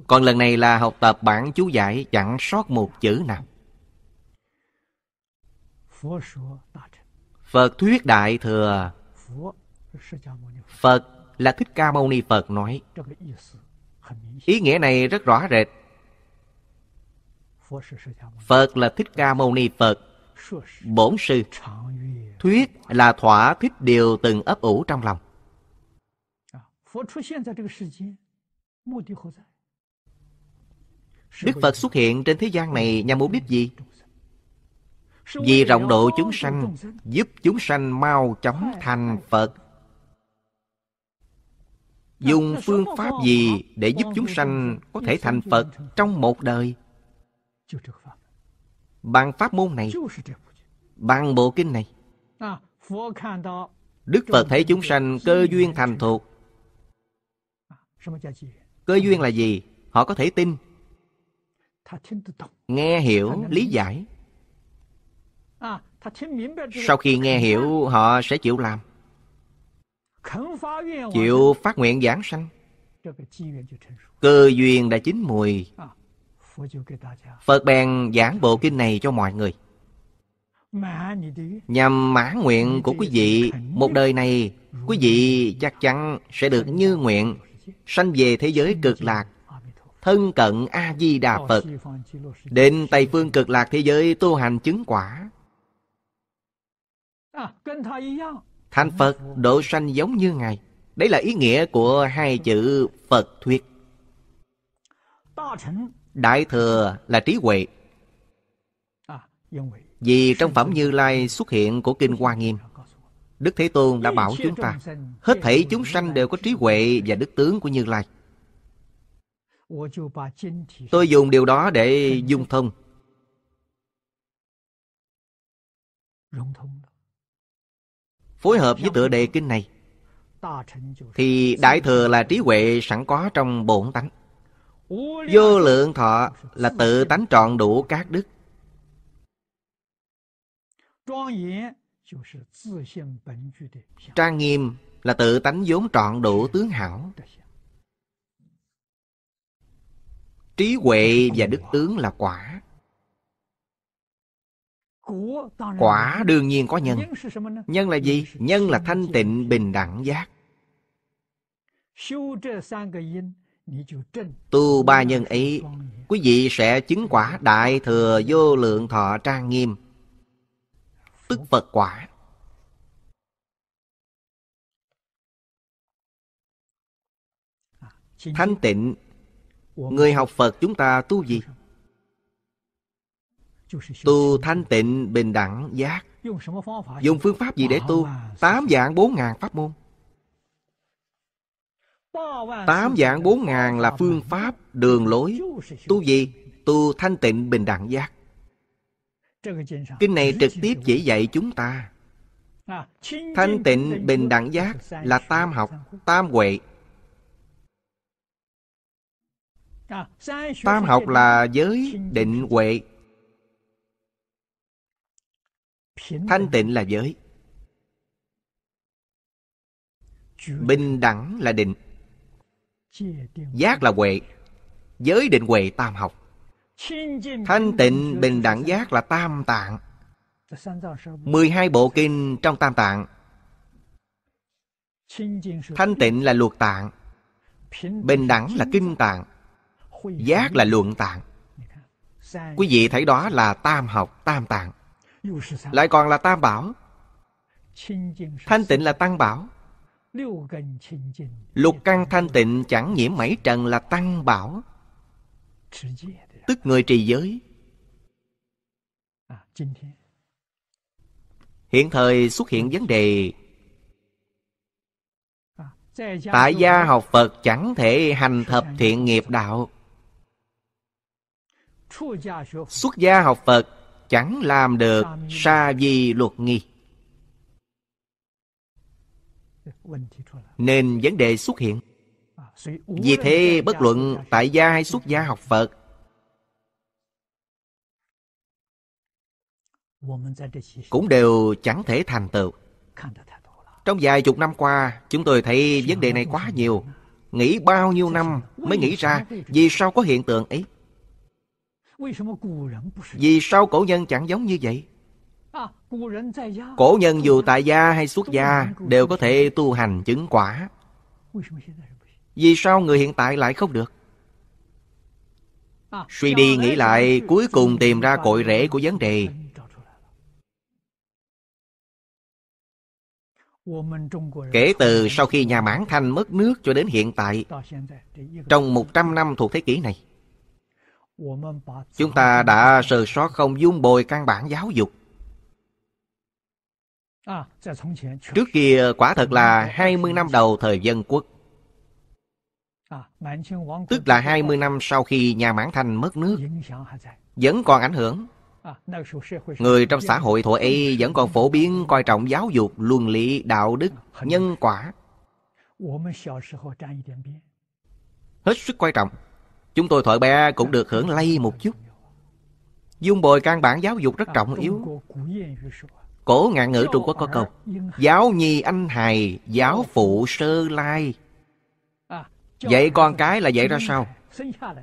Còn lần này là học tập bản chú giải chẳng sót một chữ nào Phật thuyết đại thừa Phật là Thích Ca Mâu Ni Phật nói Ý nghĩa này rất rõ rệt Phật là Thích Ca Mâu Ni Phật Bổn sư Thuyết là thỏa thích điều từng ấp ủ trong lòng Đức Phật xuất hiện trên thế gian này nhằm mục đích gì? Vì rộng độ chúng sanh Giúp chúng sanh mau chóng thành Phật Dùng phương pháp gì để giúp chúng sanh có thể thành Phật trong một đời? Bằng pháp môn này, bằng bộ kinh này, Đức Phật thấy chúng sanh cơ duyên thành thuộc. Cơ duyên là gì? Họ có thể tin, nghe hiểu, lý giải. Sau khi nghe hiểu, họ sẽ chịu làm. Chịu phát nguyện giảng sanh. Cơ duyên đã chín mùi, à，Phật bèn giảng bộ kinh này cho mọi người Nhằm mã nguyện của quý vị Một đời này Quý vị chắc chắn sẽ được như nguyện Sanh về thế giới cực lạc Thân cận A-di-đà Phật Đến Tây phương cực lạc thế giới tu hành chứng quả Thành Phật độ sanh giống như Ngài Đấy là ý nghĩa của hai chữ Phật thuyết Đại thừa là trí à, huệ Vì trong phẩm Như Lai xuất hiện của Kinh Hoa Nghiêm Đức Thế Tôn đã bảo chúng ta Hết thảy chúng sanh đều có trí huệ và đức tướng của Như Lai Tôi dùng điều đó để dung thông Phối hợp với tựa đề kinh này Thì Đại Thừa là trí huệ sẵn có trong bổn tánh Vô lượng thọ là tự tánh trọn đủ các đức Trang nghiêm là tự tánh vốn trọn đủ tướng hảo Trí huệ và đức tướng là quả Quả đương nhiên có nhân Nhân là gì? Nhân là thanh tịnh bình đẳng giác Tu ba nhân ấy Quý vị sẽ chứng quả Đại Thừa Vô Lượng Thọ Trang Nghiêm Tức Phật quả Thanh tịnh Người học Phật chúng ta tu gì? Tu thanh tịnh bình đẳng giác Dùng phương pháp gì để tu? Tám dạng bốn ngàn pháp môn Tám dạng bốn ngàn là phương pháp, đường lối. Tu gì? Tu thanh tịnh bình đẳng giác. Kinh này trực tiếp chỉ dạy chúng ta. Thanh tịnh bình đẳng giác là tam học, tam huệ. Tam học là giới, định, huệ. Thanh tịnh là giới. Bình đẳng là định Giác là huệ, giới định huệ tam học. Thanh tịnh bình đẳng giác là tam tạng. 12 bộ kinh trong tam tạng. Thanh tịnh là luật tạng. Bình đẳng là kinh tạng. Giác là luận tạng. Quý vị thấy đó là tam học, tam tạng. Lại còn là tam bảo. Thanh tịnh là tăng bảo Lục căn thanh tịnh chẳng nhiễm mảy trần là tăng bảo Tức người trì giới à, Hiện thời xuất hiện vấn đề à, Tại gia học Phật chẳng thể hành thập thiện nghiệp đạo Xuất gia học Phật chẳng làm được sa di luật nghi nên vấn đề xuất hiện vì thế bất luận tại gia hay xuất gia học phật cũng đều chẳng thể thành tựu trong vài chục năm qua chúng tôi thấy vấn đề này quá nhiều nghĩ bao nhiêu năm mới nghĩ ra vì sao có hiện tượng ấy vì sao cổ nhân chẳng giống như vậy Cổ nhân dù tại gia hay xuất gia Đều có thể tu hành chứng quả Vì sao người hiện tại lại không được Suy đi nghĩ lại Cuối cùng tìm ra cội rễ của vấn đề Kể từ sau khi nhà Mãn Thanh mất nước cho đến hiện tại, trong một trăm năm thuộc thế kỷ này, chúng ta đã sờ sót không dung bồi căn bản giáo dục. Trước kia quả thật là 20 năm đầu thời dân quốc. Tức là 20 năm sau khi nhà Mãn Thanh mất nước, vẫn còn ảnh hưởng. Người trong xã hội thuở ấy vẫn còn phổ biến coi trọng giáo dục, luân lý, đạo đức, nhân quả. Hết sức quan trọng. Chúng tôi thổi bé cũng được hưởng lây một chút. Dung bồi căn bản giáo dục rất trọng yếu. Cổ ngạn ngữ Trung Quốc có câu Giáo nhi anh hài Giáo phụ sơ lai Vậy con cái là vậy ra sao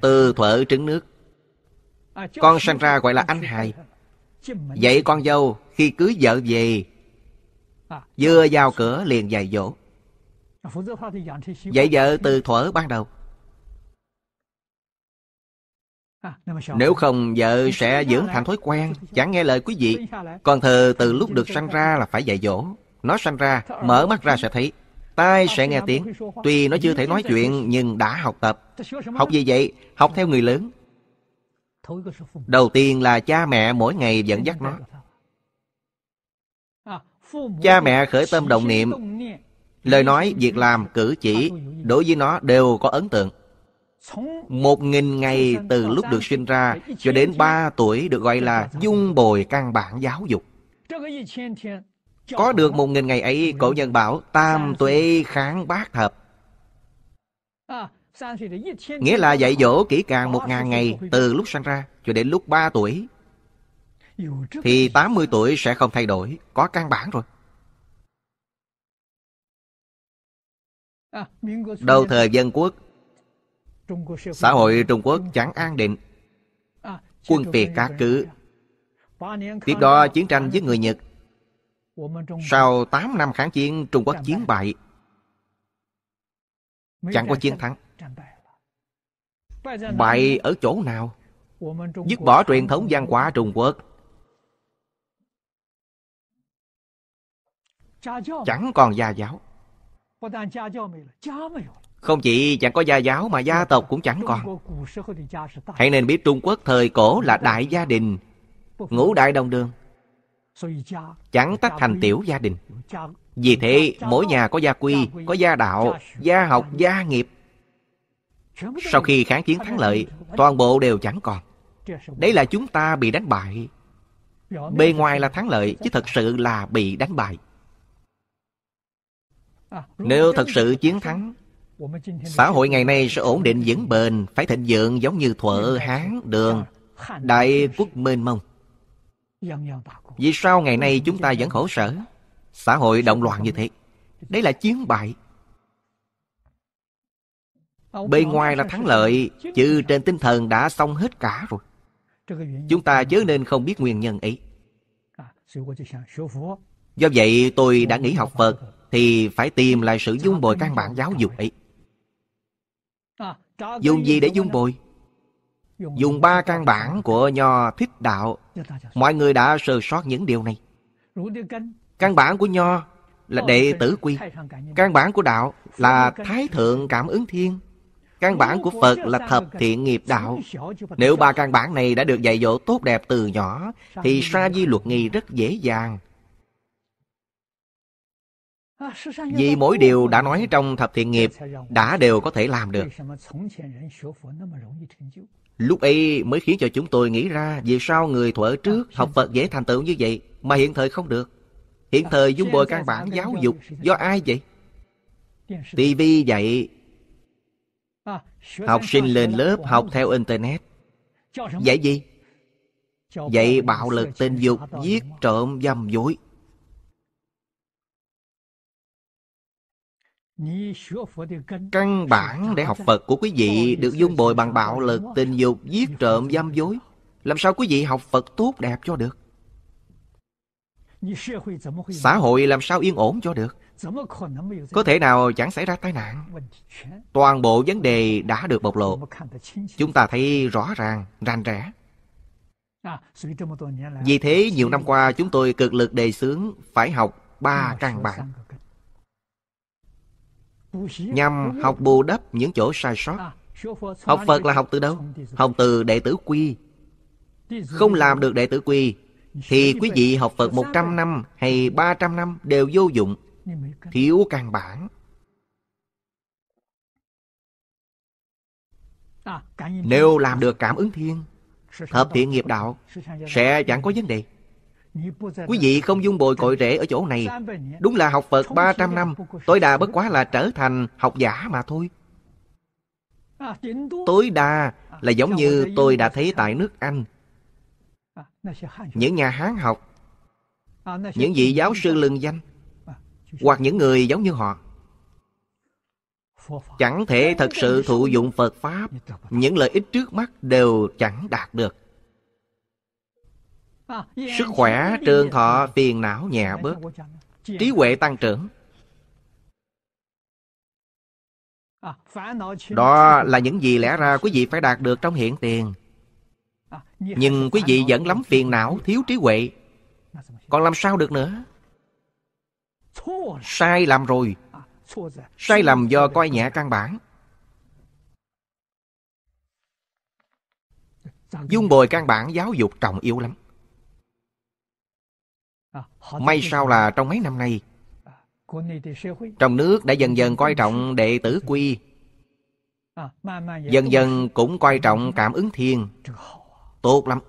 Từ thuở trứng nước Con sanh ra gọi là anh hài Vậy con dâu Khi cưới vợ về Vừa vào cửa liền dạy dỗ Vậy vợ từ thuở ban đầu nếu không, vợ sẽ dưỡng thành thói quen, chẳng nghe lời quý vị. Còn thơ từ lúc được sanh ra là phải dạy dỗ. Nó sanh ra, mở mắt ra sẽ thấy. Tai sẽ nghe tiếng. Tuy nó chưa thể nói chuyện, nhưng đã học tập. Học gì vậy? Học theo người lớn. Đầu tiên là cha mẹ mỗi ngày dẫn dắt nó. Cha mẹ khởi tâm động niệm, lời nói, việc làm, cử chỉ, đối với nó đều có ấn tượng. Một nghìn ngày từ lúc được sinh ra cho đến ba tuổi được gọi là dung bồi căn bản giáo dục. Có được một nghìn ngày ấy, cổ nhân bảo tam tuệ kháng bát hợp. À, Nghĩa là dạy dỗ kỹ càng một ngàn ngày từ lúc sinh ra cho đến lúc ba tuổi. Thì 80 tuổi sẽ không thay đổi, có căn bản rồi. À, Đầu thời dân quốc xã hội trung quốc chẳng an định à, quân tề cá cứ tiếp đó chiến tranh với người nhật sau 8 năm kháng chiến trung quốc chiến bại chẳng có chiến thắng bại ở chỗ nào dứt bỏ truyền thống văn hóa trung quốc chẳng còn gia giáo không chỉ chẳng có gia giáo mà gia tộc cũng chẳng còn Hãy nên biết Trung Quốc thời cổ là đại gia đình Ngũ đại đồng đường Chẳng tách thành tiểu gia đình Vì thế mỗi nhà có gia quy, có gia đạo, gia học, gia nghiệp Sau khi kháng chiến thắng lợi Toàn bộ đều chẳng còn Đấy là chúng ta bị đánh bại Bề ngoài là thắng lợi Chứ thật sự là bị đánh bại Nếu thật sự chiến thắng Xã hội ngày nay sẽ ổn định vững bền Phải thịnh vượng giống như thuở Hán, Đường Đại quốc mênh mông Vì sao ngày nay chúng ta vẫn khổ sở Xã hội động loạn như thế Đấy là chiến bại Bề ngoài là thắng lợi Chứ trên tinh thần đã xong hết cả rồi Chúng ta chớ nên không biết nguyên nhân ấy à, Do vậy tôi đã nghĩ học Phật Thì phải tìm lại sự dung bồi căn bản giáo dục ấy Dùng gì để dung bồi? Dùng ba căn bản của nho thuyết đạo Mọi người đã sơ sót những điều này Căn bản của nho là đệ tử quy Căn bản của đạo là thái thượng cảm ứng thiên Căn bản của Phật là thập thiện nghiệp đạo Nếu ba căn bản này đã được dạy dỗ tốt đẹp từ nhỏ Thì sa di luật nghi rất dễ dàng vì mỗi điều đã nói trong thập thiện nghiệp đã đều có thể làm được. Lúc ấy mới khiến cho chúng tôi nghĩ ra vì sao người thuở trước học Phật dễ thành tựu như vậy mà hiện thời không được. Hiện thời dung bồi căn bản giáo dục do ai vậy? TV dạy Học sinh lên lớp học theo Internet Dạy gì? Dạy bạo lực tình dục, giết trộm, dầm dối Căn bản để học Phật của quý vị được dung bồi bằng bạo lực, tình dục, giết trộm, giam dối. Làm sao quý vị học Phật tốt đẹp cho được? Xã hội làm sao yên ổn cho được? Có thể nào chẳng xảy ra tai nạn? Toàn bộ vấn đề đã được bộc lộ. Chúng ta thấy rõ ràng, rành rẽ. À, Vì thế nhiều năm qua chúng tôi cực lực đề xướng phải học ba căn bản nhằm học bù đắp những chỗ sai sót học phật là học từ đâu học từ đệ tử quy không làm được đệ tử quy thì quý vị học phật một trăm năm hay ba trăm năm đều vô dụng thiếu căn bản nếu làm được cảm ứng thiên hợp thiện nghiệp đạo sẽ chẳng có vấn đề Quý vị không dung bồi cội rễ ở chỗ này Đúng là học Phật 300 năm Tối đa bất quá là trở thành học giả mà thôi Tối đa là giống như tôi đã thấy tại nước Anh Những nhà Hán học Những vị giáo sư lừng danh Hoặc những người giống như họ Chẳng thể thật sự thụ dụng Phật Pháp Những lợi ích trước mắt đều chẳng đạt được Dạ, Sức khỏe, dạ, dạ. trường thọ, phiền não nhẹ bớt Trí huệ tăng trưởng à, Đó là những gì lẽ ra quý vị phải đạt được trong hiện tiền à, Nhưng quý vị vẫn lắm phiền não, thiếu trí huệ Còn làm sao được nữa Sai làm à, rồi Sai lầm do coi nhẹ căn bản Dung bồi căn bản giáo dục trọng yếu lắm May sao là trong mấy năm nay Trong nước đã dần dần coi trọng đệ tử quy Dần dần cũng coi trọng cảm ứng thiên Tốt lắm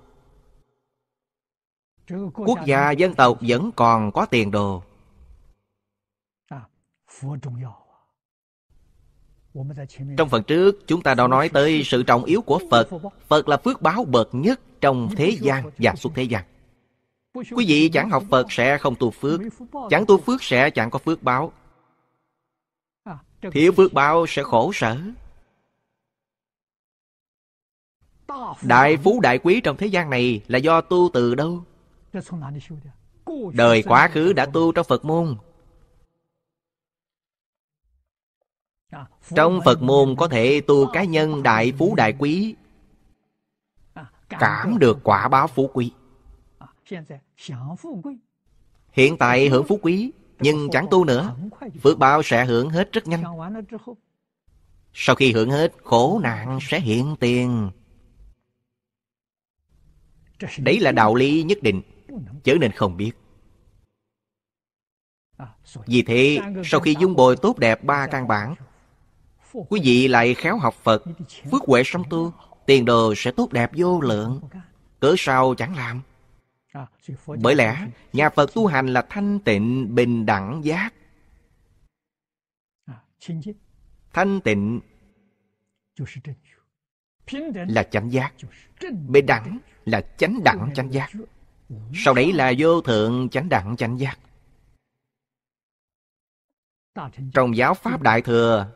Quốc gia dân tộc vẫn còn có tiền đồ trong phần trước chúng ta đã nói tới sự trọng yếu của Phật Phật là phước báo bậc nhất trong thế gian và suốt thế gian Quý vị chẳng học Phật sẽ không tu phước Chẳng tu phước sẽ chẳng có phước báo Thiếu phước báo sẽ khổ sở Đại phú đại quý trong thế gian này là do tu từ đâu? Đời quá khứ đã tu trong Phật môn Trong Phật môn có thể tu cá nhân đại phú đại quý Cảm được quả báo phú quý Hiện tại hưởng phú quý, nhưng chẳng tu nữa. Phước báo sẽ hưởng hết rất nhanh. Sau khi hưởng hết, khổ nạn sẽ hiện tiền. Đấy là đạo lý nhất định, chớ nên không biết. À, Vì thế, sau khi dung bồi tốt đẹp ba dạ. căn bản, quý vị lại khéo học Phật, phước huệ sống tu, tiền đồ sẽ tốt đẹp vô lượng. Cớ sao chẳng làm? Bởi lẽ, nhà Phật tu hành là thanh tịnh bình đẳng giác. Thanh tịnh là chánh giác. Bình đẳng là chánh đẳng chánh giác. Sau đấy là vô thượng chánh đẳng chánh giác. Trong giáo Pháp Đại Thừa,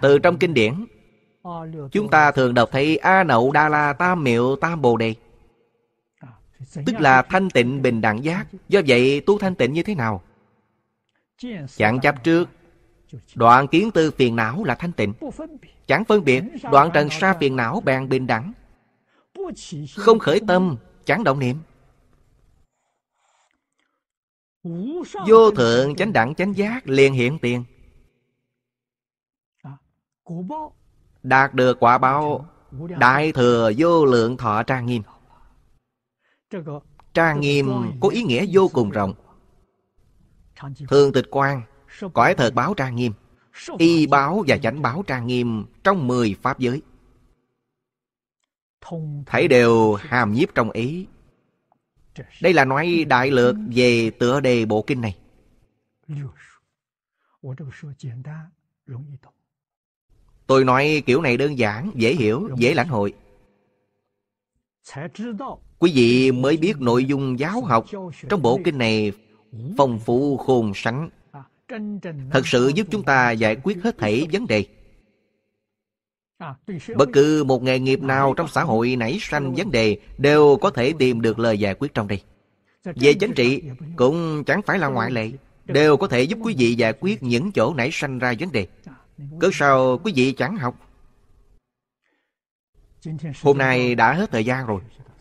từ trong kinh điển, chúng ta thường đọc thấy A Nậu Đa La Tam Miệu Tam Bồ Đề Tức là thanh tịnh bình đẳng giác Do vậy tu thanh tịnh như thế nào? Chẳng chấp trước Đoạn kiến tư phiền não là thanh tịnh Chẳng phân biệt Đoạn trần sa phiền não bèn bình đẳng Không khởi tâm Chẳng động niệm Vô thượng chánh đẳng chánh giác liền hiện tiền Đạt được quả báo Đại thừa vô lượng thọ trang nghiêm trang nghiêm có ý nghĩa vô cùng rộng thường tịch quan cõi thật báo trang nghiêm y báo và chánh báo trang nghiêm trong mười pháp giới thấy đều hàm nhiếp trong ý đây là nói đại lược về tựa đề bộ kinh này tôi nói kiểu này đơn giản dễ hiểu dễ lãnh hội Quý vị mới biết nội dung giáo học trong bộ kinh này phong phú khôn sắn, Thật sự giúp chúng ta giải quyết hết thảy vấn đề. Bất cứ một nghề nghiệp nào trong xã hội nảy sanh vấn đề đều có thể tìm được lời giải quyết trong đây. Về chính trị cũng chẳng phải là ngoại lệ, đều có thể giúp quý vị giải quyết những chỗ nảy sanh ra vấn đề. Cớ sao quý vị chẳng học? Hôm nay đã hết thời gian rồi,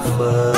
phật